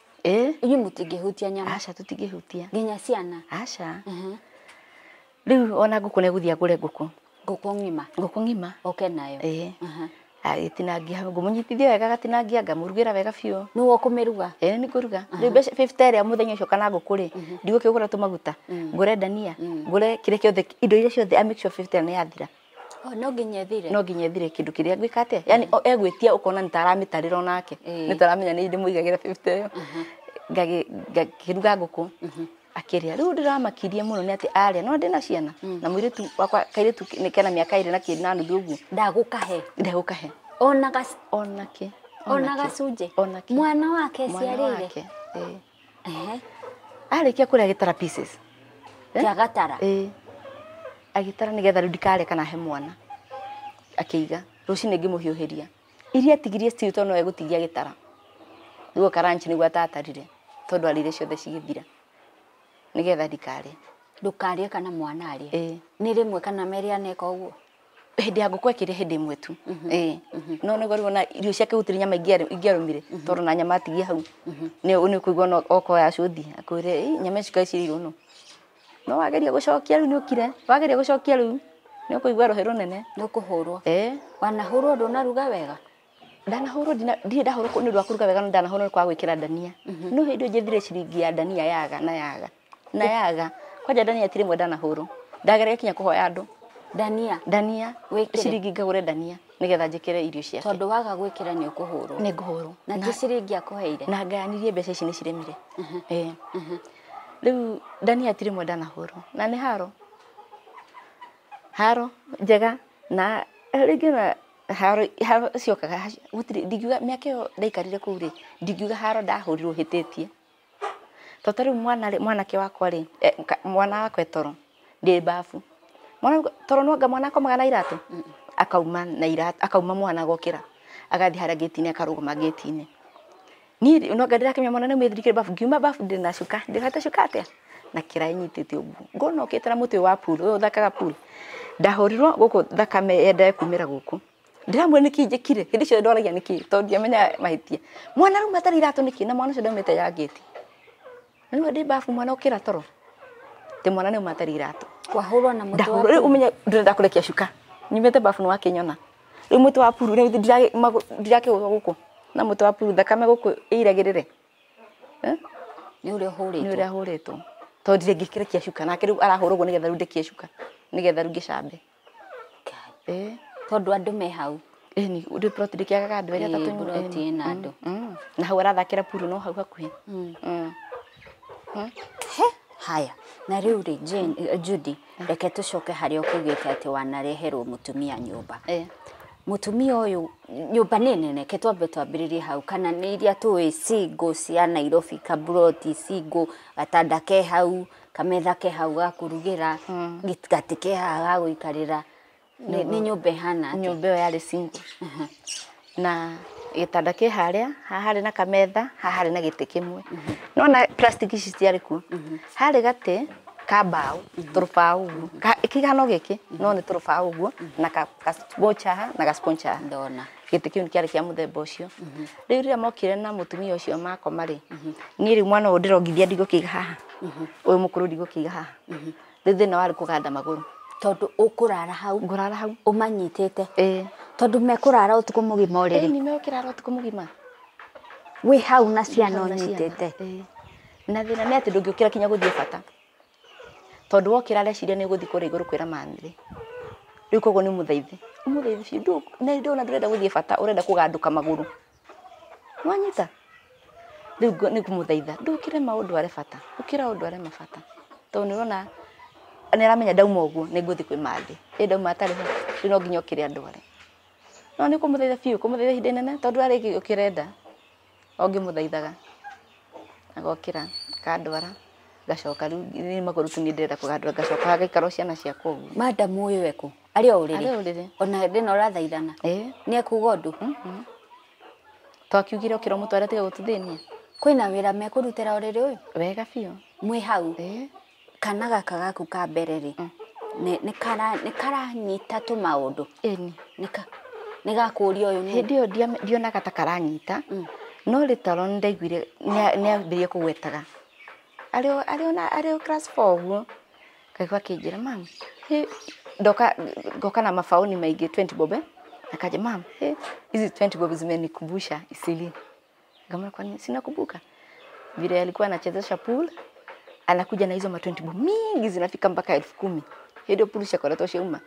eh inyu mutingihutia nyama acha tutingihutia nginya ciana acha riu ona nguku ne guthia kure nguku nguku ngima nguku ngima oke nayo eh agitinangia ngumunyitithia wega agatinangia ngamurugira wega fio nĩ wo kũmĩruga ĩĩ nĩ ngũruga rĩu mbeca fifth area mũthenya ũcio kana ngũkũ rĩ ndigũkĩgũra tumaguta mm. ngure ndania mm. ngure kĩrĩa kĩothe indo iria ciothe amake sure bĩbita ĩyo nĩ yathira Oh, no nginya ĩthire no nginya ĩthire kĩndũ kĩrĩa ngwĩka atĩa yani egwĩtia ũkona nĩtaramĩtarĩra onake nĩtaramenya nĩ ndĩmũigagĩra bĩbite ĩyo uh-huh. ngakĩruga ngũkũ uh-huh. akĩrĩa rĩu ndĩramakirie mũno nĩ atĩ arĩa no ndĩna ciana hmm. na mũirĩtu wakwa kairĩtu kena mĩaka ĩrĩ na kĩndũ na nuthu ũguo ndagũkahe ndagũkahe onaga onake ona gacunjĩ mwana wake ciarĩire arĩkia kũrĩa gĩtara pieces kĩa gatara agitara nigetha ndikare kana he mwana akiga akiiga rucine ngimuhiuhiria iria tigirie still tondu gutigia gitara ruo karanchi ni niguo atatarire tondu arire ciothe cigithira nigetha dikare ndukarie kana mwana ari eh ni rimwe kana meri aneka uguo hindi ya ngũkũ ĩkĩrĩ hĩndĩ ĩmwe tu mhm. Mhm. no nĩguo rĩu ona irio ciake gũtirĩ nyama ingĩarũmire mhm. tondũ na nyama atigia hau nĩ kũigua okoya cuthi akwire nyama ici kaicirĩirwo nũ no wageria gucokia riu ni ukire wageria gucokia riu ni niukuigua ruhi runene nukuhurwo eh wana wanahurwo ndunaruga wega ndana ndanahurwo ndirä ndahurwo ni å rwakuruga wega ndana kwa ni kwa gwikira dania no hindu ndä mhm. njethire ciringi ya dania yaga na yaga na yaga kwanja dania tirä mwe ndanahurwo ndagereire kinya kå hoya andå dania ndania ciringi ngagå re ndania nä getha njä irio ciake tondå waga gwikira ni ra ni å na tä ciringi akå na ngayanirie mbeca ici nä cirä mire mhm riu ndani hatirä mwenda na hå na nä haro haro njega na rĩngĩ ona haro haro ciokaga gũtirĩ ndingiuga mĩaka ĩyo ndaikarire kũu rĩ ndingiuga haro ndahũrirwo hĩtĩtie to ta rĩu mwana mwanake wakwa rĩ e, e mwana wakwa toro ndĩ mbafu mwana toro nwanga mwana akomaga na iratũ akauma na iratũ akauma mwana gokĩra agathiĩ harĩa gĩtinĩ akarũgama gĩtinĩ niä no ngarä mwana nä mä thirikire babu ngiuma babu ndä na cuka ndä hata cuka atä na kä raä nyitä te å mbu ngona å kä te na må tä wa pul å thakaga pul ndahå rirwo gå kå thakame yendae kumä ra gå kå ndä ramwä nä kä njä hä ndä cio ndoragia nä kä tondå ndiamenya mahä tia mwana rä u matarä iratå nä kä na mwana å cio ndaumä te yangäti na nä ndä babu mwana å kä ra toro tä mwana nä å matarä iratå ndahå rä u menye ndärenda kå rekia cuka nyumä te babu nä wakä nyona rä u mwä wa puru ndirakä gå gå kå na må tå wa puru thakame gå kå ä iragä rä re nä å rä a hå rä two nä å ngä kä rekia cuka nake rä u arahå rå guo nä getha rä u ndä kie cuka nä getha rä u ngä cambe tondå andå me hau ndä kä agaga andå erä atatå na mm, mm. na hau arathakä ra puru no hau hakuhä mm. hm? haya na rä u rä judy hm. reke tå coke harä a å kå gä te atä wanareherwo må tumia nyå mba mutumia uyu nyumba ne ketwa twambe twambiririe hau kana nä iria tå singo cia nairobi kabroti singo gatanda ke hau kametha ke hau gakurugä ra mm. gatä ha hau gagå ikarä ra nä nyå mba ähana ä yo yarä singo na gitanda ke harä a haharä na kametha haharä na gä tä kä mwe mm-hmm. nona plastiki ici ciarä kuo mm-hmm. harä gatä ka mbaå tå kigano gä kä no nä tå rå baa å guo na gaha na gaha gä tä kä u nä kä arä kä må themba å mhm. rä u rä rä a mokire na må tumia å cio makoma rä mhm. mwana å ndä rongithia ndigå kä haha å yå må kå kä iga haha mhm. rä thä na warä kå ganda magå rå tondå å kå hau ngå hau å manyitä te tondå mekå rara å tukå må gima å rä rä hau na ciana å nyitä te na thä na nä atä ngä å kä ra kinya gå bata tondu wokira areciria nä gå thiä kå rä igå rå kwä ra mamä rä u koguo nä må thaithi må thaithi biå ndå renda gå thiä bata å renda kå gandå ka magå rå mwanyita rä u nä må thaitha ndå kä re maå ndware bata å kä ra å ndware mabata tondå nä rona nä aramenya ndauma å guo nä ngå thiä kwä ä ndauma atarä ho rä no nginya å kä re andware no nä kå må thaitha biå kå må thaitha ihinda inene tondå arä å kä renda ongä må thaithaga agokä ra kandwara gacoka rä magå rå ku gacoka ga ikaro ciana ciakå madamu å yå ekå arä o å rä rä ona ndä na å rathaithana nä akuga å ndå mm, mm. twakiugire å kä rwo tiga gå kwina thä nia kwä na wä ra mekå rutä ra å rä rä å yå wega biå mwä hau kana gaka gaku ka mbere rä mm. nä karanyita tå maå ndå nä gakå ria å ni hä ndä ä yo ndionaga ta karanyita no rä taro nä ndaiguire nä ambä rie kå gwetaga arĩ arĩ ona arĩ class 4 ũguo kaigua akĩnjĩra mam ndoka ngoka na mafauni maingĩ 20 bob eh mam hizi 20 bob zimenikumbusha isili ngamwona kwani sinakumbuka vile alikuwa anachezesha pool anakuja na hizo ma 20 bob mingi zinafika mpaka elfu hiyo pool shakoreta sheuma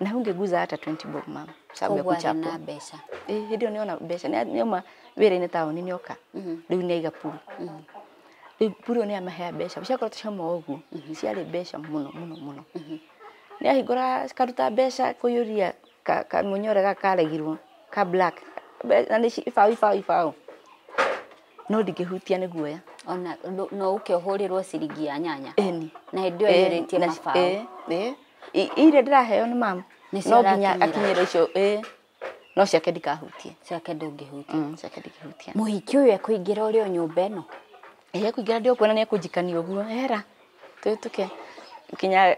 na ungeguza hata 20 bob mama sababu ya kuchapwa na besha eh hiyo niona besha ni nyoma wira ine taoni nioka mm -hmm. nĩaiga pool mm -hmm. burio ni amahea besha bisha kora tshamo ogu si mhm, ari besha muno muno muno mhm. ni ahi gora karuta besha koyoria ka ka munyore ga kale girwo ka black na ni fa fa fa no dige hutia ni guya ona no uke horirwo siringi ya nyanya eni na hedio yeretie na fa eh eh ire dira heyo ni mam ni so ginya akinyero cho eh no ciake ndikahutie ciake ndungihutie mm, ciake ndikihutie muhiki uyu ekuingira uri o nyumba eno ekuingira ndi kuona å guo era twituke kinya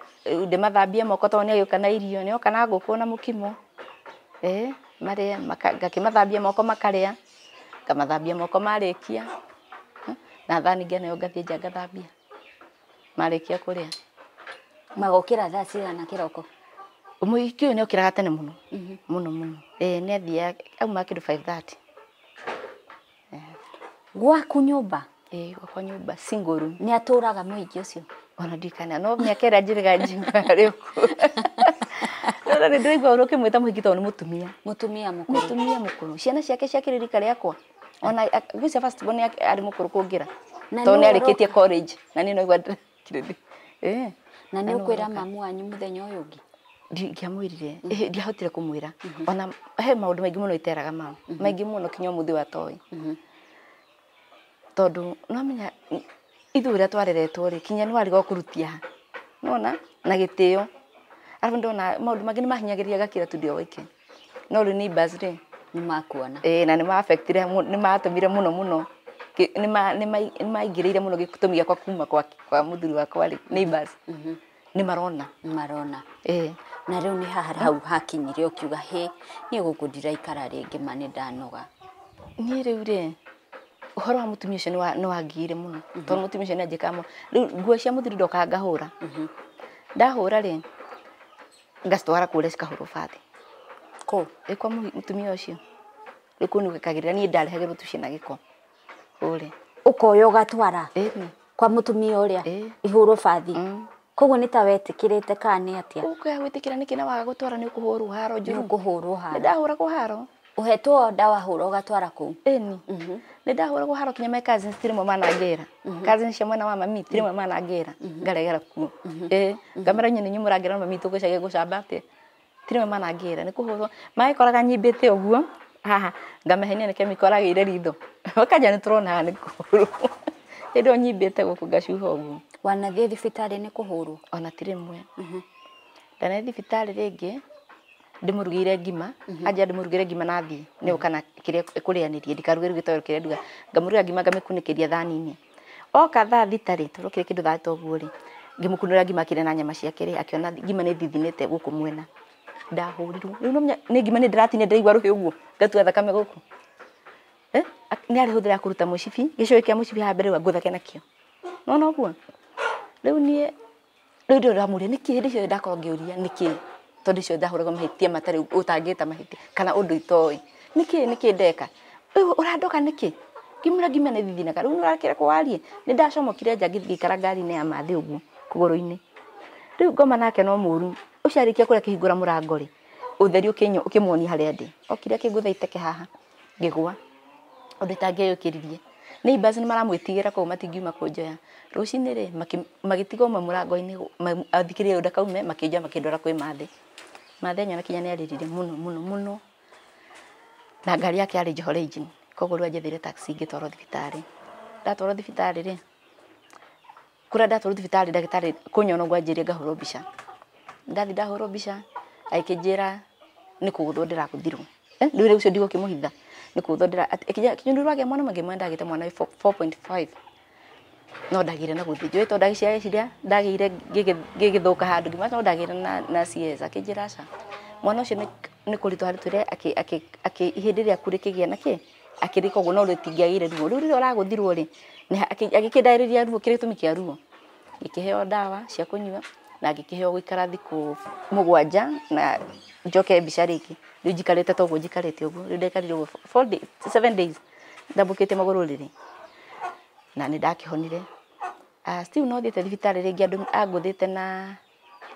mathambie moko tondu niagioka na irio nioka na nguku na mukimo eh marie ngakimathambia moko makaria ngamathambia moko marikia na thani nganayo ngathie nja ngathambia marikia kuria magokira thaa cigana kiroko nä uyu raga tene muno muno mm-hmm. muno eh niathia auma kindu 5:30 gwaku mba ä gwakwa nyå mba cingåru nä atå raga må å cio ona ndikana no mä aka ä njä rä ga njiga *laughs* rä nä ndä raigua å rå kä mwä ta må hingi tondå nä må tumia må kå rå ciana ciake ciakä rä rika rä akwa ona ngwä cia nä arä må kå rå kå ngä ra tondå nä arä kä tie na nä noigua na nä å kwä ra mamu wanyu må thenya å yå å ngä ndiamwirire mm. ndiahotire kumwira mm-hmm. ona he maundu maingi muno iteraga mama mm-hmm. maingi muno kinya muthi wa toi mm-hmm tondu nwamenya ithuĩ a twareretwo rĩ kinya nĩ warega kũrutia nĩwona na gĩtĩo arabu ndona maũndũ mangĩ nĩ mahinyagĩrĩria gakira tu ndĩ o wike no rĩu neighbors rĩ nĩ makuona ĩĩ na nĩ ma affectire nĩ matũmire mũno mũno nĩ maingĩrĩire mũno gĩtũmi gĩakwa kuma kwa, kwa mũthuri wakwa rĩ neighbors mm -hmm. nĩ marona nĩ marona ĩĩ na rĩu nĩ hau hakinyire ũkiuga hĩ niĩ gũkũ ndiraikara rĩngĩ ma nĩ ndanoga niĩ rĩu rĩ uhoro wa mutumia ucio ni wangiire muno mhm. tondu mutumia ucio ni anjikaga muno riu nguo cia muthiri ndokaga ngahura mhm. ndahura ri ngacitwara kuria cikahurwo bathi ko ä kwa mutumia ucio rä kå nä gwäkagä rä ra niä ndarehagä na giko ko å rä koya å gatwara kwa må tumia å rä a ihå bathi mm. koguo nä ta wetä kä rä te kana nä atä a å koya kä ra nä na waga twara nä haro njå ni kå haro ndahura kuharo haro uhetwo dawa hura ugatwara kuu ĩni mhm. nä ndahå ragwo haro kinya me kazi citirä mana ngä mhm. kazi cia mwena wa mami itirä mana mhm. ngä ngaregera kuo ä ngamera nyä nä nyå må rangä ra mami tå gå cagä gå camba atä tirä mana ngä ra nä kå hå rwo magä koraga nyimbä te haha ngamehenia nä kemiko aragä ire ritho *laughs* wakanja nä tå ronaga nä kå hå rwo hä *laughs* ndä ä yo nyimbä te gå kå ngacuha å guo wanathiä thibitarä nä ona tirä mwe ndanä thibitarä rä ngä ndimurugire ngima mhm. anja ndimurugire ngima nathi ni ukana mhm. kiria kurianirie ndikaruge gitoyo kiria nduga ngamurira ngima ngamikunikiria thani-ini oka thaa thita ri turukire kindu thaa thita uguo ri ngimukunurira ngima kire na nyama ciake ri akiona ngima ni thithinite guku mwena ndahurirwo riu nomenya ni ngima ni ndiratinä ndiraigua rå hä ngatua thakame gå kå nä arä hå thä ra kå ruta må cibi mbere ngå thake nakä o nona guo rä u niä rä u ndå ndakorwo ngä å tondu icio ndahuraga mahĩtia matarĩ ũtangĩta mahĩtia kana ũndũ itoĩ niki nĩkĩ ndeka urandoka niki ngimura ngima nĩ thithinaga rĩu nĩũrakĩra kwarie ni ndacomokire nja ngĩikara ngari-inĩ ya mathĩ ũguo kũgũrũ-inĩ rĩu ngoma nake no muru ũcio arĩkia kihingura murango ri utheri ukinyo ukimoni harĩa ndi okire akĩngũtha iteke haha ngigwa undu itangĩyũkĩririe neighbors nĩ maramwĩtigĩra kũu matingiuma kũnjoya rũcinĩ rĩ magĩtiga ũmwe mũrango-inĩ athikĩrĩria ũndakaume makĩnjoya makindora kwĩ mathĩ mathe na kinya nä aririre muno muno må na ngari yake arä njohore injini koguo rä u taxi ngä twarwo thibitarä ndatwarwo thibitarä rä kuria ndatwarwo thibitarä ndagätarä kå nyona guo anjä rie ngahå rwo mbica ndathi ndahå rwo mbica aikä njä ra nä kå gå thwo eh, ucio ndigo kimuhitha ni hitha nä kinyo gå ge mwana mangä mwenda ndagä mwana 4.5 no ndagire na guthinjwo ito ndagicia ciria ndagire gigithuka handu ngima no ndagire na na CS akinjira aca mwana ucio ni kuritu hari twire aki aki aki ihindi ria kuri kigia na ki akiri koguo no ritingiagire ruo riu riria uraguthirwo ri agikindariria ruo kiri gitumi kia ruo ngikiheo ndawa cia kunyua na ngikiheo guikara thiku mugwanja na njoke mbica riki riu njikarite toguo njikarite uguo riu ndaikarire uguo 7 days ndambukite magururiri na nä ndakä ndakĩhonire ah, still no thiĩte thibitarĩ angå thä te na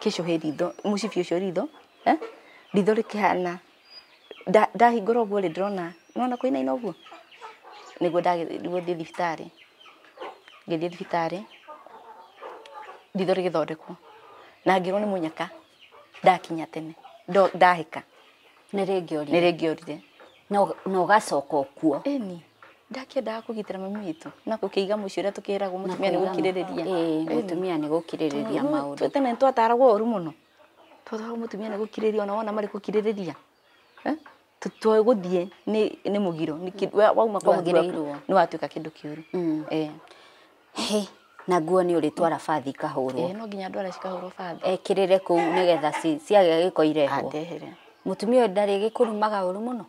kä kĩcũhĩ ritho må mũcibi cio ritho eh? ritho rä kä hana ra rĩkĩhana ndahingũra ũguo rĩ ndĩrona nona kũinaina ũguo nĩguo gũthiĩ thibitarĩ ngĩthiĩ thibitarĩ ritho thondekwo na ngä rwo nä må mũnyaka ndakinya tene ndahä ka nä rä ngä orire na å ũgacoka ũkuo ĩni ndakiendaga kũgitĩra mami witũ na gũkĩiga mũciĩ ũrĩa tũkĩragwo mũtumia nĩ gũkirĩrĩria mũtumia nĩ gũkirĩrĩria maũndũ tene nĩ twataragwo ũru mũno twatwarwo mũtumia nĩ gũkirĩrĩria ona wona marĩ gũkirĩrĩria gũthiĩ nĩ mũgiro wauma kwa mũgiro nĩ watuĩka kĩndũ kĩũru mm. na nguo nĩ ũrĩtwara bathi ikahũrwo no nginya ndwara cikahũrwo bathi ekĩrĩre kũu nĩgetha ciagĩa gĩko irehwo mũtumia ũyũ ndarĩ gĩkũrumaga ũru mũno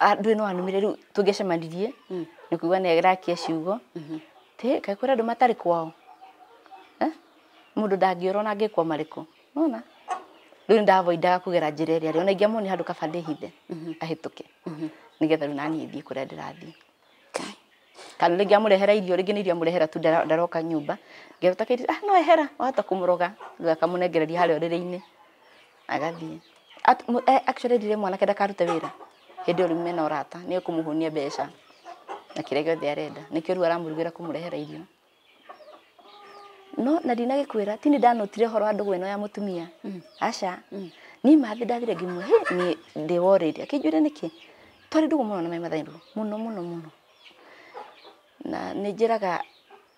andå no anumire rä u tå ngä cemanirie nä kuga nä erakia ciugo mm-hmm. tä kaä kwä andå matarä kwao må ndå ndangä orwo na ngä kwo marä kå nona rä u nä ndavoindaga kå gera njä ra ä rä a rä ona ingä amoni handå kaba ndä hithe mm-hmm. ahä tå ke mm-hmm. nä getha rä u naniä thiä kå rä a ndä rathiä kana rä ngä amå rehera irio rä ngä nä irio amå rehera tu ndaroka nyå mba ngä rota ah, no ehera wahota kå må roga gakamå nengereria harä a å rä rä-inä agathiä eh, actually ndirä mwanake ndakarute wä ra hindi riu mena urata ni ekumuhunia mbeca na kiria giothe arenda nikio riu aramurugera kumurehera irio no na ndinagikwira tini ndanotire horo wa ndugu ya mutumia mm. aca mm. ni mathi ndathire ngimwe hi ni ndi worire akinjwire niki twari ndugu muno na mai mathairu muno muno muno na ni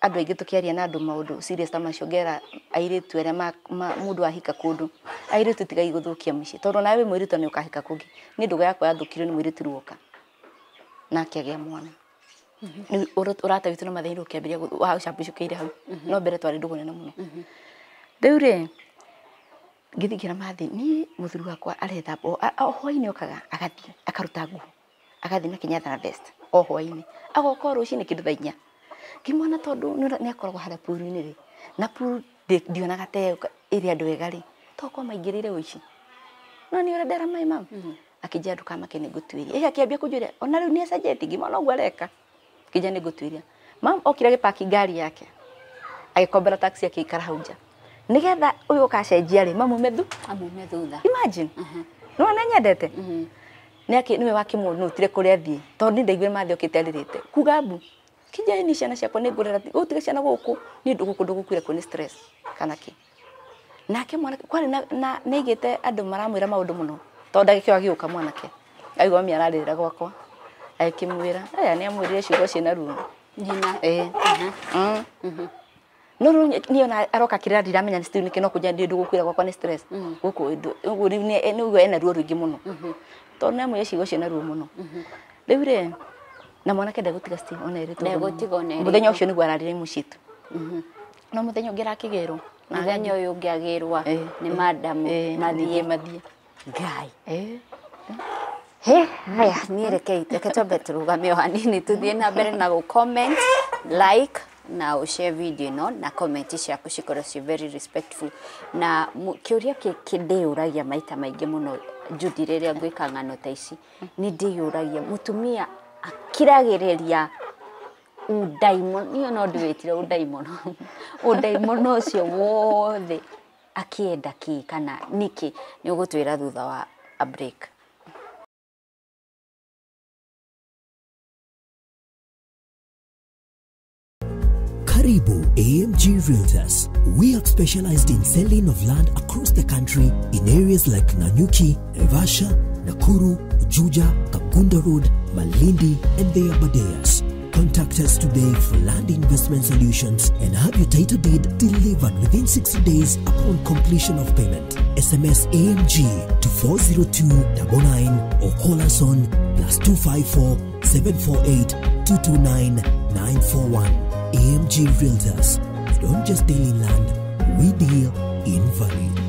andå aingä tå kä aria na andå maå ta macio ngera airä tu arä a må ndå ahika kå ndå airä tu tigai gå thå kia mä ciä tondå nawe wä mwä rä tu nä å kahika kå ngä nä ndå yakwa yathå kirio nä mwä rä tu ruoka na agä a mwana å rata witå nä mathä kä ambä ria ire hau mm-hmm. no mbere twarä ndå gå nene må no mm-hmm. rä u rä ngä thingä mathä ni må thuri wakwa arethamba hwainä okaga agathiä akaruta nguo agathiä na kenyathana o hwainä agoka rå cinä kä ndå thainya ngimwona tondu nä akoragwo harä puru-inä ri na puru ndionaga ta ä andå ega ri tokorwo maingä rä ire å no ni å rä ndera maä mau mm-hmm. akinjä andå kamake nä ngå tuä ria kujuria ona rä ni nä acenjetie ngimwona å guo areka kinja nä ngå mam okira agä paki ngari yake agäkombera taxi akĩikara hau nja nigetha ũyũ ri mamu methu amu methu tha imagine uh-huh. no ona nyendete mm-hmm. nĩ akĩ nĩwe wakĩmũnũtire kũrĩa athiĩ tondũ nĩ ndaiguire mathiĩ okĩte arĩrĩte kuga mbu kijai ni ciana ciakwa nä ngå rera gå tiga ciana gå kå niä ndå gå kå ndå gå ki nake na nä aigä te andå maramwä muno maå ndå må mwanake aigua mä ararä gwakwa agä kä mwä ra aya nä amwä rä re ciugo ciä na ruo no ona aroka kä rä ra ni nä ni kä no kå nja ndä ndå gå kwä ra gwakwa nä ni ni nä ena ruo rå ingä må no mhm. tondå ciugo ciä ruo mhm na mwanake ndegåtiga ona må thenya å cio nä guo ararä ra imå citu mhm. no må thenya å ngä rakä gä rwo nathenya å yå å ngä agä rwa eh, nä mandamu eh, eh, mathiä mathiä haya niä rekei reke twambe tå rå game o hanini tå thiä na mbere na comment like na ushare video no na comment ciaku cikorwo ci very respectful na kiuria kiki ndiuragia maita maingi muno Judy rä rä a ngwä ka ng'ano ta ici nä akiragiriria undaimono niyo no ndiwitire undaimono undaimono *laughs* ucio wothe akienda ki kana niki ni ugutwira thutha wa a break Karibu AMG Realtors. We are specialized in selling of land across the country in areas like Nanyuki, Evasha, Nakuru, Juja, Kakunda Road, Malindi, and their Badeas. Contact us today for land investment solutions and have your title deed delivered within 60 days upon completion of payment. SMS AMG to 40299 or call us on plus 254 748 229 941. AMG Realtors. We don't just deal in land, we deal in value.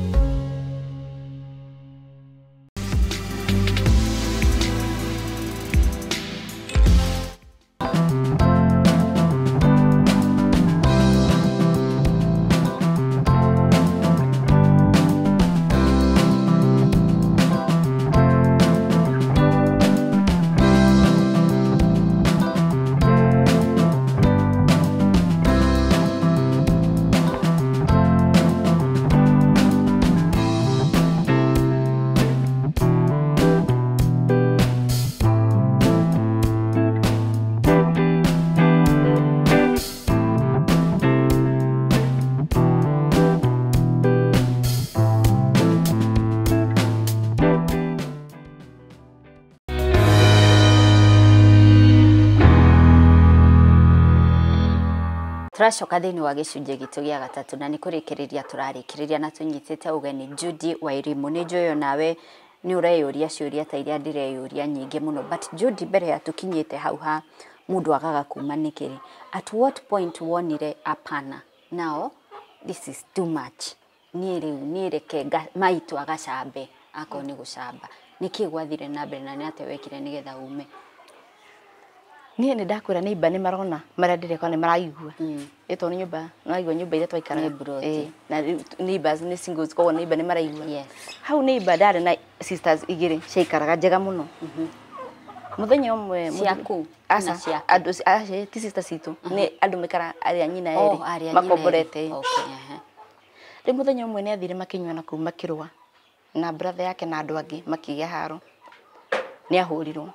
turacoka thä inä wa gä cunjä gitå gä na nä kå rä kä rä ria tå rarä kä rä ria na tå ugeni judi wa irimå nä njå nawe ni å reyå ria ciå ria ta iria ndäreyå ria nyingä må no but Judy mbere ya tå te hau ha må ndå agaga kuma nä at what point wonire apana now this is too much niä rä ke maitu reke maitå agacambe akorwo nä gå camba nä gwathire na mbere na nä atä wekire nä getha ume niä ni ndakwä ra nä imba nä marona marä a ndärekwa ni maraigua ä hmm. tondå nä nyå mba nagua nyå mba iria twaikaraga eh, na nä koguo nä imba nä maraigua hau ni imba ndarä na igä rä ciaikaraga njega må no muthenya mm-hmm. umwe ciaku aca andu ace ti sisters citu mm-hmm. ni andu mikara aria nyina oh, eri makomborete riu uh-huh. muthenya umwe ni athire makinyua na kuu makirwa na brother yake na andu angi makigia haro ni ahurirwo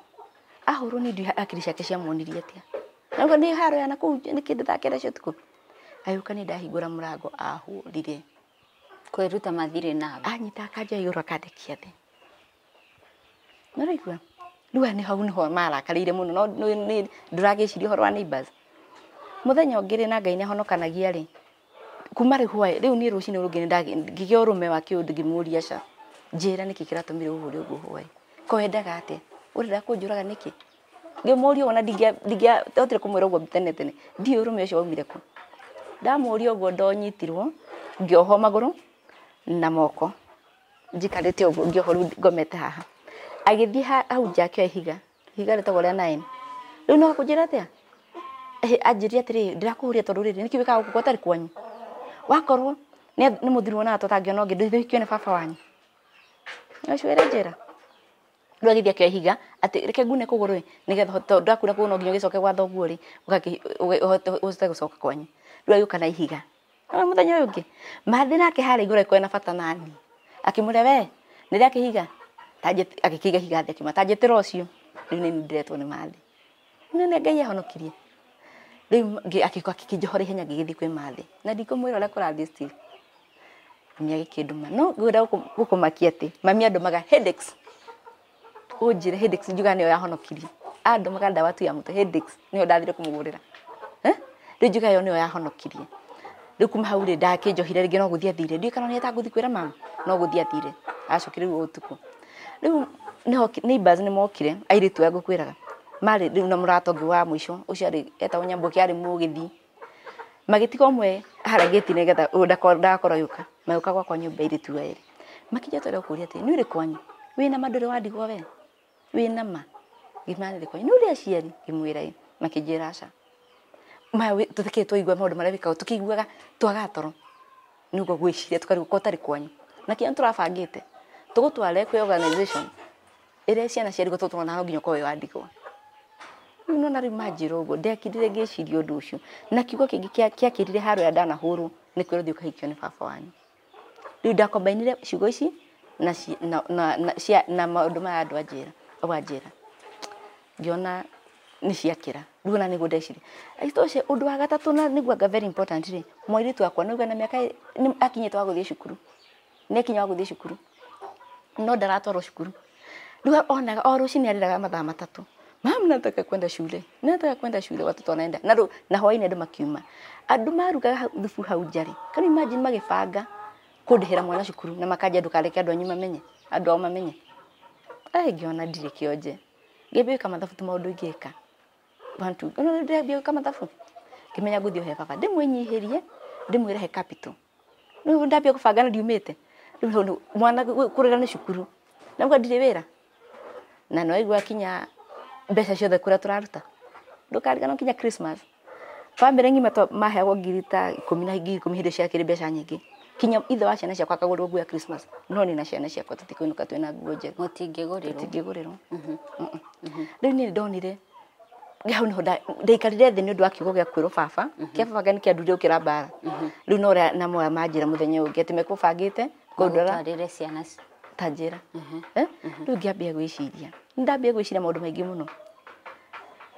ahurwo nä ndiå akiri ciake ciamuonirie atä a nauga nä haro yana kå u nä kä ndä cio tukå agä ka nä ndahingå ra må rango ahårire kwäruta mathirä anyita akanja igå rå akandekia thä nä raigua rä a nä hau nä no ndå ragä ciria å horo wa må na ngai nä ahonokanagia rä kuma rä hwaä rä u niä rå cinä rå ngä ngä wa kä å ndä ngä må ria ca njä ra nä kä ratå mä re å hå urenda kunjuraga niki ngimuria ona ndingia ndingia otire kumwira uguo tene tene ndi urumi ucio waumire ku ndamuria uguo ndonyitirwo ngiohwo maguru na moko njikarite uguo ngiohwo riu ngomete haha agithii hau nja akioya ihiga ihiga ritagwo ria nine riu no akunjira atia anjĩrire atĩrĩ ndĩrakũhũria tondũ rĩrĩ nĩkĩ wĩkaga gũkũ gũtarĩ kwanyu wakorwo nĩ mũthuri wonaga tũtangĩona ũngĩ ndũithũikio nĩ baba wanyu ũcio ĩrĩ njĩra rä agithia kehiga atä reke ngune kå gå rå nä tondå akuna kå no nginya å gä coke gwa thoguo rä å te gå coka kwanyu rä agä å kana ihiga må thenya å yå ngä mathä nake harä igå rä na bata nani akä må rä we nä rä akä higa agä kä iga higa thä akä ma tanjä tä ra å cio rä u nä ndä retwo nä mathä nä ngai ahonokirie rä u akä njohora ihenya ngä gä thiä kwä mathä na ndikå mwä ra å rä a kå rathiä mami agä kä ndå no ngå rä a gå kå makia atä mami andå maga headaches unjire headaches njuga nä yo yahonokirie ah, andåmaga ndawa tu ya må te nä yo ndathire kå må gå rä ra rä u njuga yo nä yo yahonokirie rä kuma hau rä ndakä njohire rä ngä no gå thiä athire ndiä kana nä etangå thi kwä ra mama no gå thiä athire acokire rä u å tukå rä u nä mokire airä tu aya ngå kwä raga marä rä u na må rata å ngä wa må ico å cio etagwo nyambåkä arä må gä thiä magä tiga å mwe haragä ti negetha ndagakorwo agä å ka magä å ka gwakwa nyå mba irä tu aä rä makinya tå rä a å kå kwanyu wä na mandå wandigwo wee wina ma ngimanirie ni uri aciari ngimwira i makinjira tutike twaigua maundu maria wikaga tukiguaga twaga toro ni ugo gwiciria tukarigwo kwa utari kwanyu na kinya turabangite tugutware kwi organization iria ciana ciarigwo tutona naho nginya kwa wandikwo rä nona rä manjä ra å guo ndekirire ngä ciria å ndå na kiugo kä ngä kä rire haro ya ndanahå rwo nä kwä rwo thiä å baba wanyu ndakombainire ciugo ici na maå ndå maya andå anjä ra wanjira ngiona nä ciakä rä u na nä gå ndecire å ndå wa gatatå na nä guanga rä mwairitu wakwa nä na miaka aka akinyä te wa gå thiä cukuru nä akinya wa gå thiä cukuru no ndaratwarwo cukuru rä u onaga o rå ci nä arä mathaa matatå mam nataka kwenda shule nataka kwenda shule watoto wanaenda na, na hwaini andå makiuma andå marugaga thubu hau njarä kana imagine magä banga kå ndä hä ra mwana cukuru na makanja ndå kareke andå anyu mamenye ao mamenye eh ngiona ndirä kä onje ngäambia gwä ka mathabu tå maå ndå ingä ka ndäambia mathabu ngä menya ngå thiä he baba ndä mwä nyihä rie ndä mwä rehe ndambia gå banga nä te rä mwana kå rä ra cukuru nauga ndirä wä ra na noaigua kinya mbeca ciothe kå rä a tå raruta ndå kinya bamä rä ng'ima maheagwo ngiri ta ikå na ngiri ikå mi hä mbeca nyingä kinya ithe wa ciana ciakwa akagũrĩrwo nguo ya Christmas no nĩ na ciana ciakwa tũtikũinũka twĩna nguo njega mũtingĩgũrĩrwo tũtingĩgũrĩrwo mm-hmm. Mm-hmm. rĩu niĩ ndonire hau niho ndaikarire thĩ nĩ ũndũ wa kiugo gĩa kwĩrwo baba mm-hmm. kĩa baba nĩ kĩandurire gũkĩra mbaara rĩu no ũrĩa na moya manjĩra mũthenya ũngĩ atĩ mekũbangĩte kũndora ciana ta njĩra eh? rĩu ngĩambia gwĩciria nĩ ndambia gwĩciria maũndũ maingĩ mũno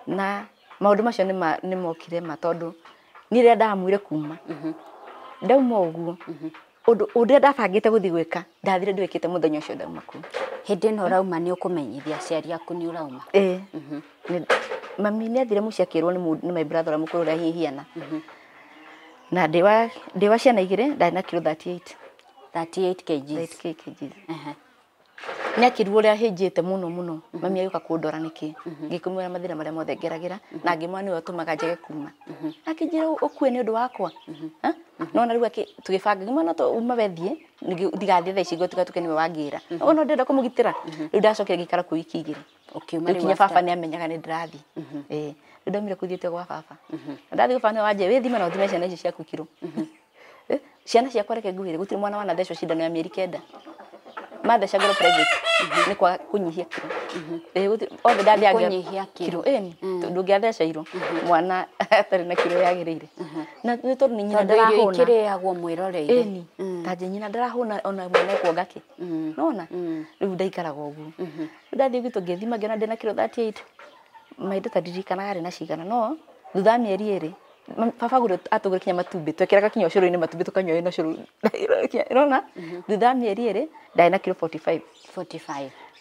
na maũndũ macio nĩ mokire ma tondũ nĩ rĩrĩa ndamwire kuma ndauma å guo mm-hmm. ndä ndabangä te gå thiä gwä ka ndathire kä te må ndiwikite muthenya ucio ndauma å rauma nä å kå menyithia aciari aku ni urauma ee mami nä athire må muci akirwo ni my brother mukuru uria hihiana mm-hmm. na ndiwa ciana igiri ndari na kilo 38 38 kg 38 kg nä akirwo å rä a te må no mami agä ũka kå ndora nä kä ngä kå mwä ra mathä na marä a mothe ngeragä ra na ngä mwana å tå njege kuma akä njä ra å kue nä å ndå wakwa nona rä u tå gä banga ngä mwana uma wethiä ndigathiä tha icigo tiga tå kenä we wangä ra å no ndärenda kå må gitä ra rä u ndacokire ngä ikara kå wiki igä rä kinya baba nä amenyaga nä ndä rathiä rä kå thiä gwa baba ndathiä gwa baba nä wanje wä thima na å thime ciana icio ciaku kirå mhm. *laughs* ciana ciakwa reke nguhä re gå tirä mwana wanathecwo cindano ya mä eri kenda mathecagĩrwo private mm-hmm. nĩ kwa kũnyihia kiro mm-hmm. othe ndangĩanyihia kiro mm. ndũngĩatheceirwo mm-hmm. mwana atarĩ na kiro yagĩrĩire na nĩ tondũ nĩ nyina ndarahũna ikĩrĩagwo mwĩroreire mm. ta nje nyina ndarahũna ona mwana ekuonga kĩ mm. nona rĩu ndaikaraga ũguo ndathiĩ gwitũ ngĩthima ngĩona ndĩna kiro 38 maitũ ta ndirikanaga na cigana no thutha mieri mĩeri baba gå atå kinya matumbä twekeraga kinya å cå inä matumbä tå kanyua na *laughs* rona mhm. thutha wa mä eri ä rä ndarä na kiro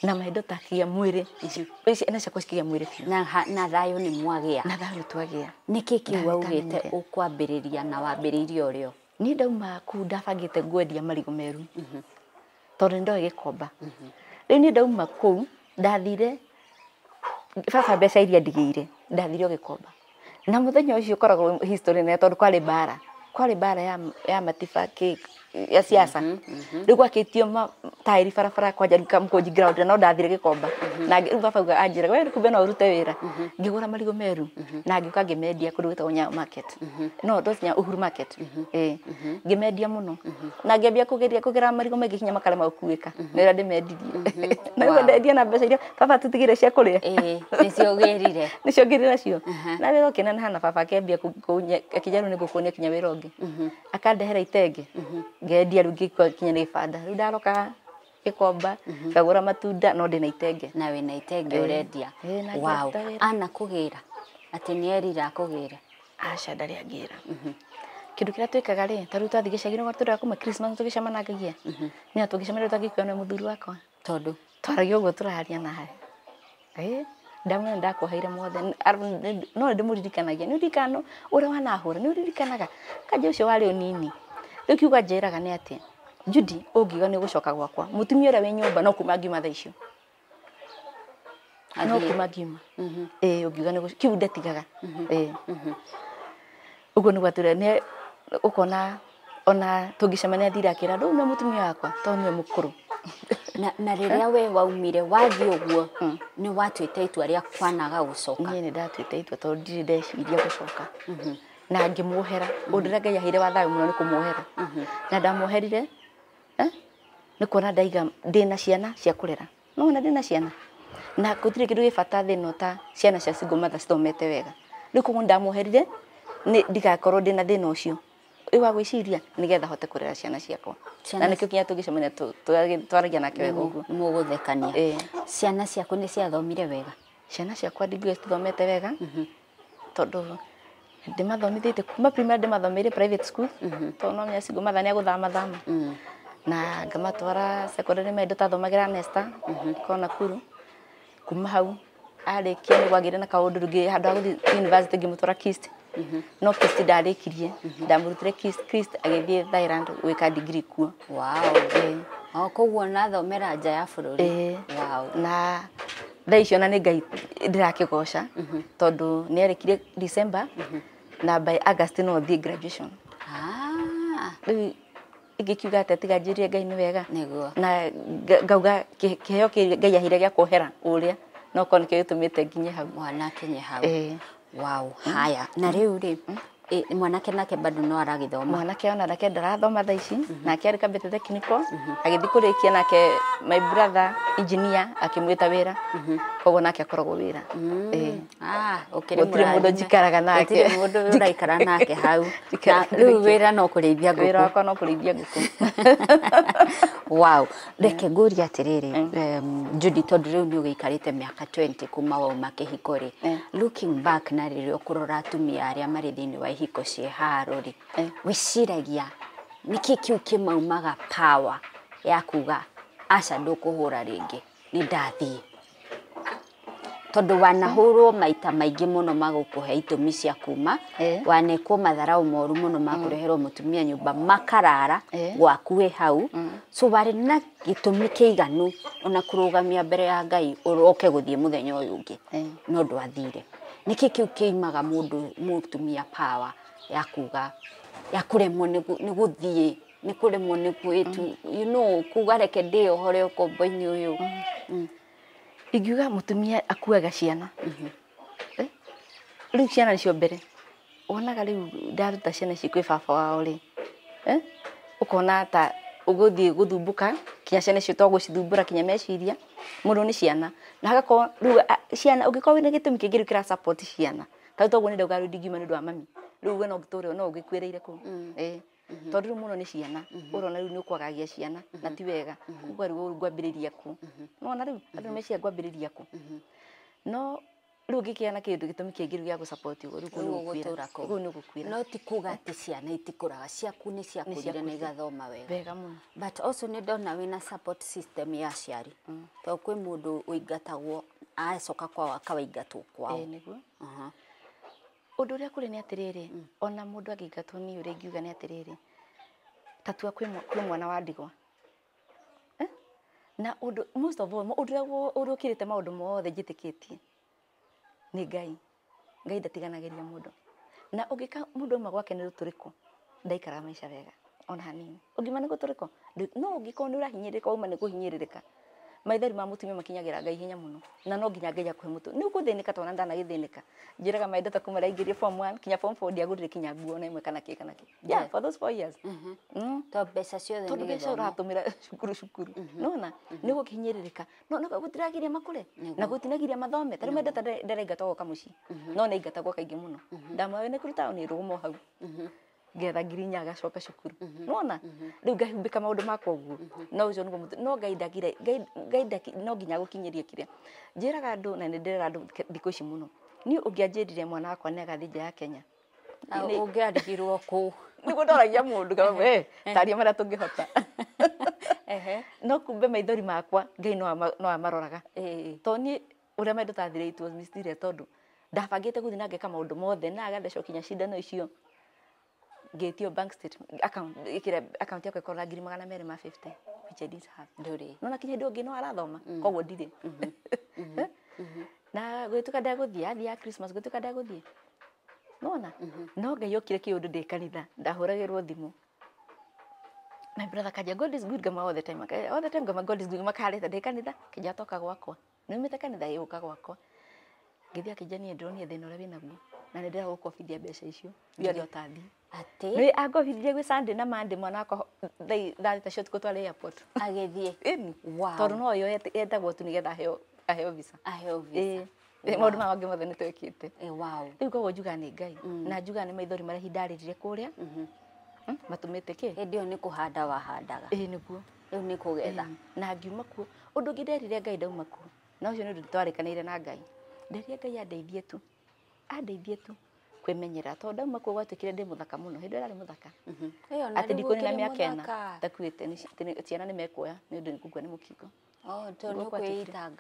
na mahindo takigia mwä rä na ciakwa cikigia mwä rä na thayå nä mwagä a na thayå twagä a nä kä te å kwambä rä ria na wambä rä ire å rä o niä ndauma kuu ndabangä te ngwendia marigå meru mhm. tondå nä ndoä gä komba mhm. rä u niä ndauma kå u ndathire baba mbeca iria ndigä ire ndathire å gä komba na muthenya ucio ukoragwo historia na tondå kwarä mbara kwarä mbara ya, matiba matiba ya siasa rä u akä tairi barabara kwanja mkoji ground na no ndathire gä komba mm-hmm. na rä u baba uga anjä we kumbe no å rute wä ra mm-hmm. ngä gå ra marigå meru mm-hmm. na ngä ka ngä mendia kå rä gwä tagwo no ndocinya uhuru market ngä mendia må no na ngä ambia kå gä ra marigå maingä hinya makarema gå kuä ka nä rä a ndä mendirie na guo *laughs* ndendia na mbeca iria baba tå tigä re cia kå rä a nä cio gä rire *laughs* cio ngä rä nacio uh-huh. na wä ra å kä neneha na baba akäambia akä njarå nä ngå kuonia kinya wä ra å ngä akandehera itenge ngendia rä ngä kinya ibanda rä u ndaroka gä komba mhm. ngagå matunda no ndä na itenge na wä eh, eh, na itenge å rendia ana kå gä ra atä nä erira akå gä ra aca ndarä angä ra mhm. kä ndå kä rä a twä kaga rä tarä u twathiä gä cagä nä tå rakuma tå gä camanangagia mhm. nä atå gä camana rä u nä må thuri wakwa tondå twaragia å guo tå raria nawe eh, mothe no ndä må ririkanagia nä å ririkana å rä a wanahå ra nä å ririkanaga kanja å cio warä å nini rä u kiuga njä nä atä judi å ngiuga nä gå coka gwakwa må tumia å rä a wä nyå mba no kuma ngiuma tha icio no kuma ngiuma å mhm. ngiuga kä u ndetigaga å mhm. guo nä gwatå ukona ona tungicemania thira akira riu må tumia wakwa to nä mukuru na, na rä rä a we waumire wathiä å guo hmm. nä watuä te itua rä a kwanaga gå coka nä ndatuä te itua tondå ndirä ndeciria gå coka mm -hmm na ngimwohera ngai yahire wa thayo muno ni kumwohera mhm. na ndamwoherire ni kuona ndaiga ndina ciana cia kurera no ona ndina ciana na gutire kindu gi bata thino ta ciana cia single mother cithomete wega riu koguo ndamwoherire ndigakorwo ndina thina ucio wa gwiciria getha hote kurera ciana ciakwa na nikio kinya tugicemania twaragia nake wega uguo muguthekania ciana ciaku ni ciathomire wega ciana ciakwa ndingiuga cithomete wega mhm. tondu ndimathomithite kuma primary ndimathomeire private school mhm. to no menya cingũ mathani aguthama agũthamathama mm. na ngamatwara secondary me indo thomagira Nesta mhm. ko kuru kuma hau arĩkia nĩ gwagire na kaundu rĩngĩ handu aguthi gũthiĩ university ngĩmũtwara Kist mhm. no Kist ndarĩkirie ndamũrutire Kist kist agĩthiĩ Thailand gwĩka degree kuo wow eh. oh, koguo nathomera nja ya eh. wow. na thaa icio na nä ngai goca mhm. tondå nä erekirie december mhm. na by august no thiä graduation ah. rä kiuga atä tiga njä ngai nä wega na ngauga kä heo kä ngai ahire gä a kwohera å rä a nokorwo nä kä gä tå mä te nginye hau mwana hau wow haya na rä u rä mm mwanake nake bado no aragithoma mwanake ona mhm. nake ndarathoma tha ici nake ari kambä technical mhm. agä thiä nake my brother engineer akimwita wira wä mhm. ra koguo nake akoragwo wä ra gũtirä må ndå njikaraga nake må ndå ũraikara *laughs* nake hau rä wira no kurithia rä wira akona kurithia no *laughs* wow reke guri atiriri atä rä rä judi tondå rä u nä å gä kuma wa makihikori mm. looking back na riri rä tumia kå rora thini wa hiko ciä haro rä wä ciragia nä kä kä u kä maumaga power ya kuga aca ndå kå hå ra rä ngä nä ndathiä tondå wanahå rwo maita maingä må no magå kå he itå cia kuma eh. wanekwo matharau moru må no makå reherwo må mm. tumia nyå mba makarara eh. wä hau mm. so warä na gä tå mi kä iganu ona kå rå gamia mbere ya ngai å roke gå thiä må thenya å yå ngä eh. no ndwathire nä kä kä u kä imaga må tumia power ya kuga ya kå remwo nä gå thiä nä kå remwo nä gwä kuga reke ndä ohore ũkombo-inä å yå mm. ingiuga må tumia akuaga ciana mm-hmm. eh? rä u ciana nä cio mbere wonaga rä u ndaruta ciana ici kwä baba wao rä å eh? kona ta å gå thiä gå thumbå ka kinya ciana icio togå cithumbå ra kinya meciria må ndå nä ciana na hagakorwo rä ciana å korwo ũngĩkorwo wĩna gĩtũmi kĩngĩ rĩu kä ra ciana ta rĩu toguo nä ndauga rĩu ndingiuma nĩ ndå wa mami rä u we no tå ngĩtũre no tondå rä u må no nä ciana å mm-hmm. rä u nä å kwagagia ciana na mm-hmm. ti wega mm-hmm. kuga rĩu ngwambĩrĩria kũ nĩwona rĩu andũ nĩ meciria ngwambĩrĩria kũ no rä ngikia na kindu gitumi kingi riu gia gu support uguo riu gugutura ko riu ni gukwira no ti kuga ati ciana raga ciaku ni ciakũrire na igathoma wega wega but also ndona wina support system ya ciari mm. to kwĩ mũndũ ũingatagwo acoka kwao akawaingatwo kwao e, nĩguo uh -huh. ũndũ ũrĩa kũrĩ nĩ atĩrĩrĩ mm. ona mũndũ ni ũrĩa ingiuga nĩ atĩrĩrĩ tatua mwana wa ndigwa eh? na rä most of all ũndũ ũrĩa ũkĩrĩte maũndũ mothe njĩtĩkĩtie nä ngai ngai ndatiganagä mundu na ũngĩka mũndũ auma gwake nĩ rũtũrĩkũ ndaikaraga maica wega ona hanini ũngima nĩ gũtũrĩko no ũngĩkorwo nĩ ũrahinyĩrĩrĩka wauma nĩ kũhinyĩrĩrĩka maitheri ma mutumia ngai hinya muno na no nginya ngai kwe mutu ni ukuthĩnĩka tona ndana githinika njiraga maithe ta kuma raingĩrie form 1 kinya form 4 ndiagũrire kinya guo na imwe kana kĩ kana kĩ yeah, for those four years mhm mm. to besa sio de ni besa ra to mira shukuru shukuru no na ni ku gũkinyĩrĩrĩka no na gutiragiria makure na gutinagiria mathome tari maithe ta ndereingatagwo muci mm-hmm. no na nĩ ingatagwo kaingĩ mũno mm-hmm. ndamwe nĩ kuruta ni rumo hau mhm getha ngiri inya agacoka cukuru mhm. nona mhm. riu ngahumbika maundu makwa uguo mhm. no ucio niguo no ngai ndagire ngai no nginya gukinyirie kire njiraga andu na nindirera andu thiku ici muno ni ungianjirire mwana wakwa nä agathi nja ya kenya ungiarigirwo kuu *laughs* niguo ndoragia mundu kama we taria maria tungihota *laughs* no kumbe maithori makwa ngai no amaroraga to ni uria maitå tathire tondu ndabangite guthi na ngeka maundu mothe na agathecwo cindano icio ngĩtio bank statement account ikira account yako ikorwo ngiri magana merĩ ma 50 which I didn't have ndũrĩ nona kinya hĩndĩ ũngĩ no arathoma mm. koguo ndirĩ mm-hmm. Mm-hmm. Mm-hmm. na Christmas nona no ngai okire kanitha my brother kaja god is good gama all the time all the time gama god is good makarĩta ndĩ kanitha kĩja toka gwakwa mita kanitha ĩgũka gwakwa ngĩthiĩ akĩnjania ndĩronia thĩna ũrĩa wĩnaguo na nĩ ndĩragũkobithia mbeca icio iria ũtathi Ati? Nä akohithirie gwä Sunday na Monday mwana ako thai ndathi ta ciotukå twarä airport. agethie Äni. Wow. Tondå no yo yetagwo tu nä getha aheo visa. Aheo visa. Maå ndå maya mangä mothe ni twä kä wow Rä u koguo njuga nä Ngai mm. na juga ni maithori mara hindaririre kuria rire mm-hmm. kå rä hmm? a matå te yo nä kå handa wahandaga ä nä rä u nä kå na ngiuma kuo undu ndå ngä nderire ngai ndauma kuo na ucio ni nä twarikanire na ngai nderire ngai andeithie tu andeithie tu kwimenyera to ma kwa gwatuikire ndi muthaka muno hindi ari muthaka mhm. ati ndikuni na miaka ena ni ciana ni mekuoya ni undu kugwa ni mukingo oh to ni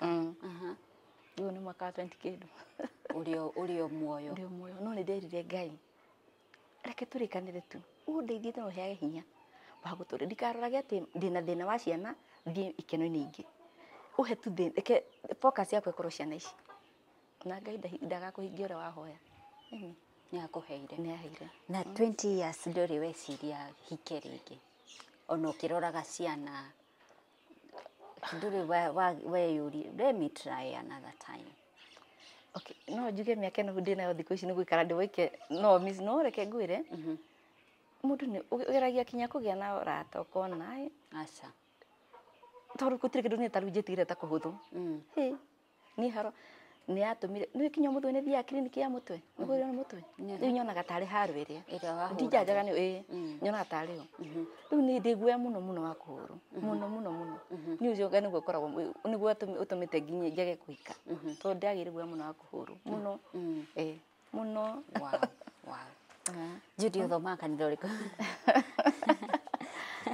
mm. mhm ni mwaka 20 kindu uri o muoyo uri muoyo no ni nderire ngai reke turikanire tu undeithiete na uheage hinya wa gutura ndikarorage ati ndi na thina wa ciana thiä ikeno ni ingi å he tu reke focus yakwa ä korwo ciana ici na ngai ndagakå hingia å rä a wahoya nä akuheire na 20 mm. years ndå weciria hike rä ona å kä roraga ciana ndå weyå try another time okay no njuge miaka ä ndä nayo thikå ici nä gå ikara ndä waike no miss no reke ngwä re må mm-hmm. ndå nä å geragia kinya kå gä a na rata å konaä aca tondå gå tirä kä ndå nä tarä u njä tigire ta kå hå thå niä haro nä yatåmire nä kinya må thå nä thiaga ya må twe nä hå rä na må twe rä u nyonaga tarä harw ä rä a ndinjanjaga nä nyonaga tarä yo rä u ndä guoya må no må no wa kå hå rwo må no må no må no nä å cio nä guo koragwo nä guo å tå mä te nginya njage kå hika tondå ndäagä re må no wa kå hå rwo må no må no judy å thomaga kanitha å rä *laughs*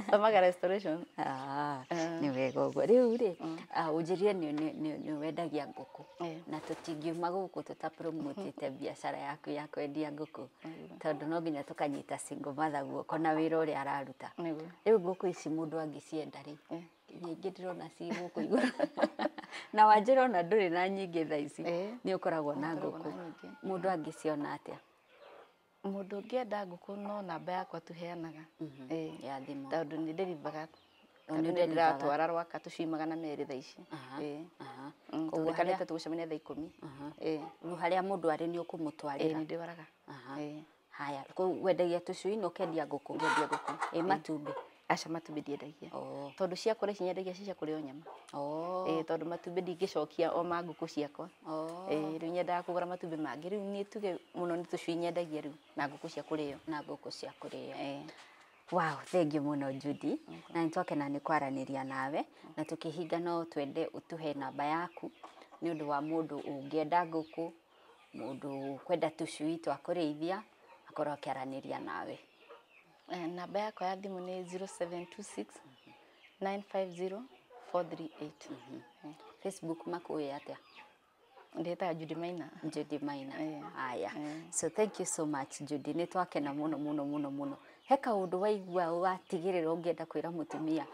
thomaga restoration ah, ah. nä wega å guo rä u rä å mm. ah, njä rire nä wendagia kå eh. na tå tingiuma gå kå tå ta *laughs* biacara yaku ya kwendia kå tondå no nginya tå kanyita matha guoko na wä ra å rä a araruta rä u kå ici må ndå cienda rä eh. nyingä ndä rona kå igå *laughs* na wanjä ona ndå rä na nyingä tha ici eh. nä å koragwo na ngå kå må ndå angä ciona atä a Mũndũ ũngĩenda ngũkũ no namba yakwa tũheanaga mhm. ya thimũ tondũ nĩ ndĩrithaga tondũ nĩ ndĩratwara rwaka tũcui magana merĩ thaa ici. Mm, Tũrĩkanĩte tũgũcemania thaa ikũmi. Rĩu harĩa mũndũ arĩ nĩ ũkũmũtwarĩra? Nĩ ndĩwaraga. Haya, ku wendagia tũcui na ũkendia ngũkũ? Ngendia ngũkũ. Ĩ matumbĩ? aca matumbä ndiendagia oh. tondå ciakå rä cinyendagia cicia kå rä o nyama oh. e, tondå matumbä ndingäcokia o ma ngũkå ciakwa oh. e, rä u nyendaga kå gora matumbä mangä rä u nä tuge må no nä tå cui nyendagia rä u na ngũkå cia kå rä o na ngũkå cia kå rä o e. Wow, thengiå må no judi na nä twakena nä kwaranä nawe okay. na tå kä hinga no twende å tå he namba yaku nä å ndå wa må ndå å ngä enda ngå kå må ndå kwenda tå cui twa kå rä ithia akorwo akä aranä nawe Eh, namba yako ya thimu ni 0726 950 438 facebook makuya atia ndeta Judy Maina Judy Maina eh. Aya. yeah. so thank you so much Judy ni twakena muno muno muno muno he kaundu waigua watigirira ungienda kwira mutumia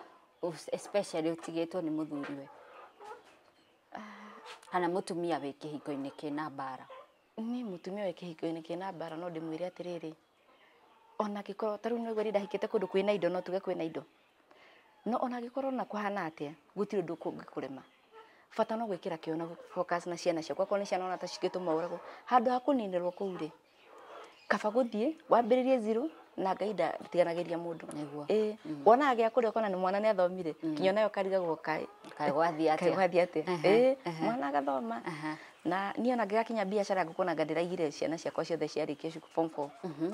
especially utigitwo ni muthuriwe ah. kana mutumia wi kihingo-ini kina bara. ni mutumia wi hiko ini kina mbara no ndimwire atiriri ona gikoro taru rĩu nĩ dahikite kundu kwina indo no tuge kwina indo no ona gikoro na kuhana atia gũtirĩ ndu kungikurema bata no gwikira kiona focus na ciana ciaku akorwo nĩ ciana ona ta cigĩtũma ũragwo handũ ha kũninĩrwo kũu rĩ kaba gũthiĩ wambĩrĩrie zero na Ngai ndatiganagĩria mundu niguo ĩĩ mm-hmm. wona gĩa kũrĩa ũkona ni mwana nĩ athomire mm-hmm. kinya nayo karigagwo kai gwathia atia ĩĩ mwana agathoma na niĩ ona ngĩgakinya biacara ngũkona nga ndĩraigire ciana ciakwa ciothe ciarĩkia form four mm-hmm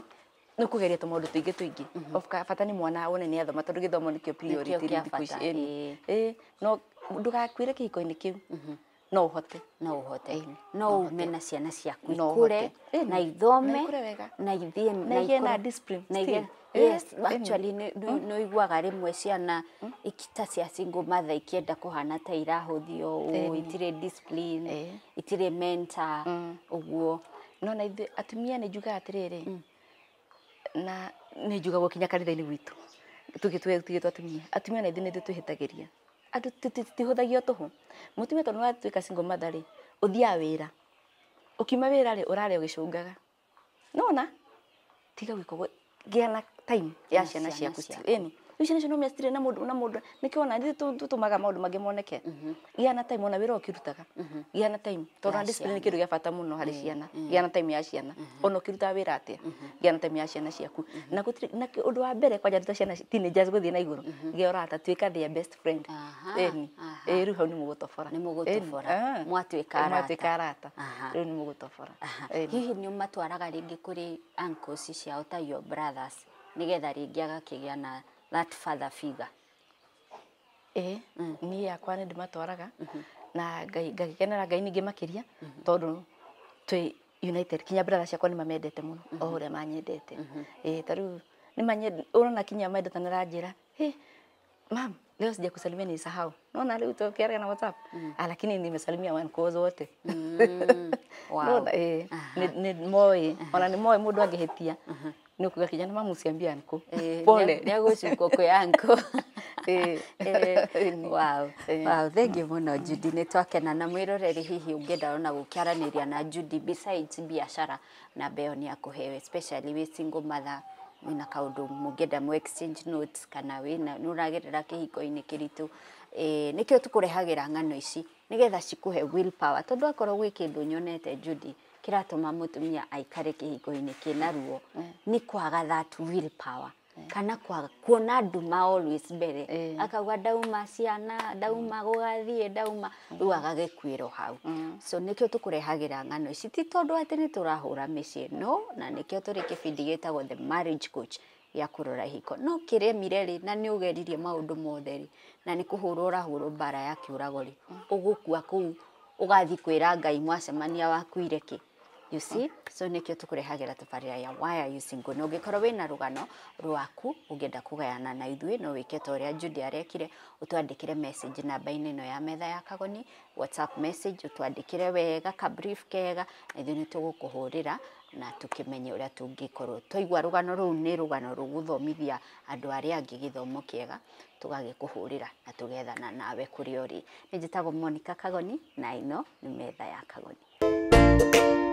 nä kå geria tå maå ndå tå ingä tå ingä mm-hmm. bata nä mwana one nä athoma tondå gä thomo nä kä o ici no ndå gakuä kä hiko-inä kä u mm-hmm. no å hote no å hote no ume na ciana ciaku ikå re na ithome na ithiä na yes actually no mm. ciana mm. ikita cia single mother ikienda hana ta irahå uu itire discipline itire mentor uguo mm. no na ithuĩ atumia nä njugaga atä rä rä na nä njugagwo kinya kanitha-inä gwitå tå atumia atumia na ithuä nä twä hä tagä ria andå mutumia thagia tå hå må tumia tondå nä watuä ka rä å thiaga wä ra å kiuma wä ra rä å rarä å gä cångaga nona tiga gwä kogwo gä ana ya ciana ciaku ä icio nä cio nomä citirä na må na må ndå nä kä ona tå tå maga maå ndå mangä moneke gä ana time ona wä ra å kä rutaga gä time tondå discipline ni kä ndå gä a bata eh, må no harä ciana gä na time ya ciana ona å kä rutaga wä na atä gä ana time ya ciana ciaku na å ndå wa mbere kwanja ruta ciana tinagers gå thiä na iguru rå gä tuika the best friend eni eru eh, rä u hau ni må gå tobora nä må gå tobora mwatuä ka arata rä u nä må gå tobora hihi nä å matwaraga rä ngä uncles ciao ta your brothers nä getha rä na that father figure ä mm. niä yakwa nä ndä matwaraga mm-hmm. na ngagikenera ngai ningä makä tondå twä united kinya brother ciakwa nä mamendete må no o å rä a manyendete tarä u nä urona kinya mendetanä ranjä ra mam leo sija sijakusalimia nilisahau. Naona leo tukiara na WhatsApp. Mm. Ah, lakini nimesalimia wankozi wote. Mm. *laughs* Wow. Naona eh ni, ni moyo. Ona ni moyo mudu angehetia. Nikuga kijana mama usiambie anko. Eh, Pole. Niagochukwo kwe anko. *laughs* eh, eh, *laughs* wow. Eh. Wow, thank you muno Judy nä twakena na mwä roreri hihi å ona gå kä aranä na Judy besides biacara na beoni nä akå especially we single mother wina kaundu mungienda mu exchange notes kana wina nuragerera kihingo-ini kiritu e, nikio tukurehagira ng'ano ici nigetha cikuhe power tondu akorwo gwi kindu nyonete Judy kiratuma mutumia aikare kihingo-ini kina ruo mm. Eh. ni kwaga that power Eh. kana kwa kuona nduma always mbere eh. akagwa ndauma ciana dauma mm. gũgathiĩ ndauma mm. rĩu agagĩkuĩrwo hau mm. so nĩkĩo tũkũrehagira ng'ano ici ti tondũ atĩ nĩ tũrahũra mĩciĩ no na nĩkĩo turi kibindi gĩtagwo the marriage coach ya kurora ihiko no mire ri na nĩ ũgeririe maũndũ mothe rĩ na nĩ kũhũrwo ũrahũrwo mbara ya kiuragori rĩ ũgũkua kũu ũgathiĩ kwĩra ngai mwacemania wakuire you see so nikio tukurehagera tabarira ya wire using no gikorwo wina rugano rwaku ungienda kugayana na ithui no wike ta uria Judy arekire utwandikire message na baini no ya metha ya kagoni whatsapp message utwandikire wega ka brief kega na ithuĩ nĩ tũgũkũhũrĩra na tukimenye uria tungikorwo twaigua rugano ru ni rugano ruguthomithia andu aria angi githomo kiega tugagikuhurira na tugethana nawe kuri uri ni njitagwo Monica Kagoni na ino ni metha ya Kagoni thank you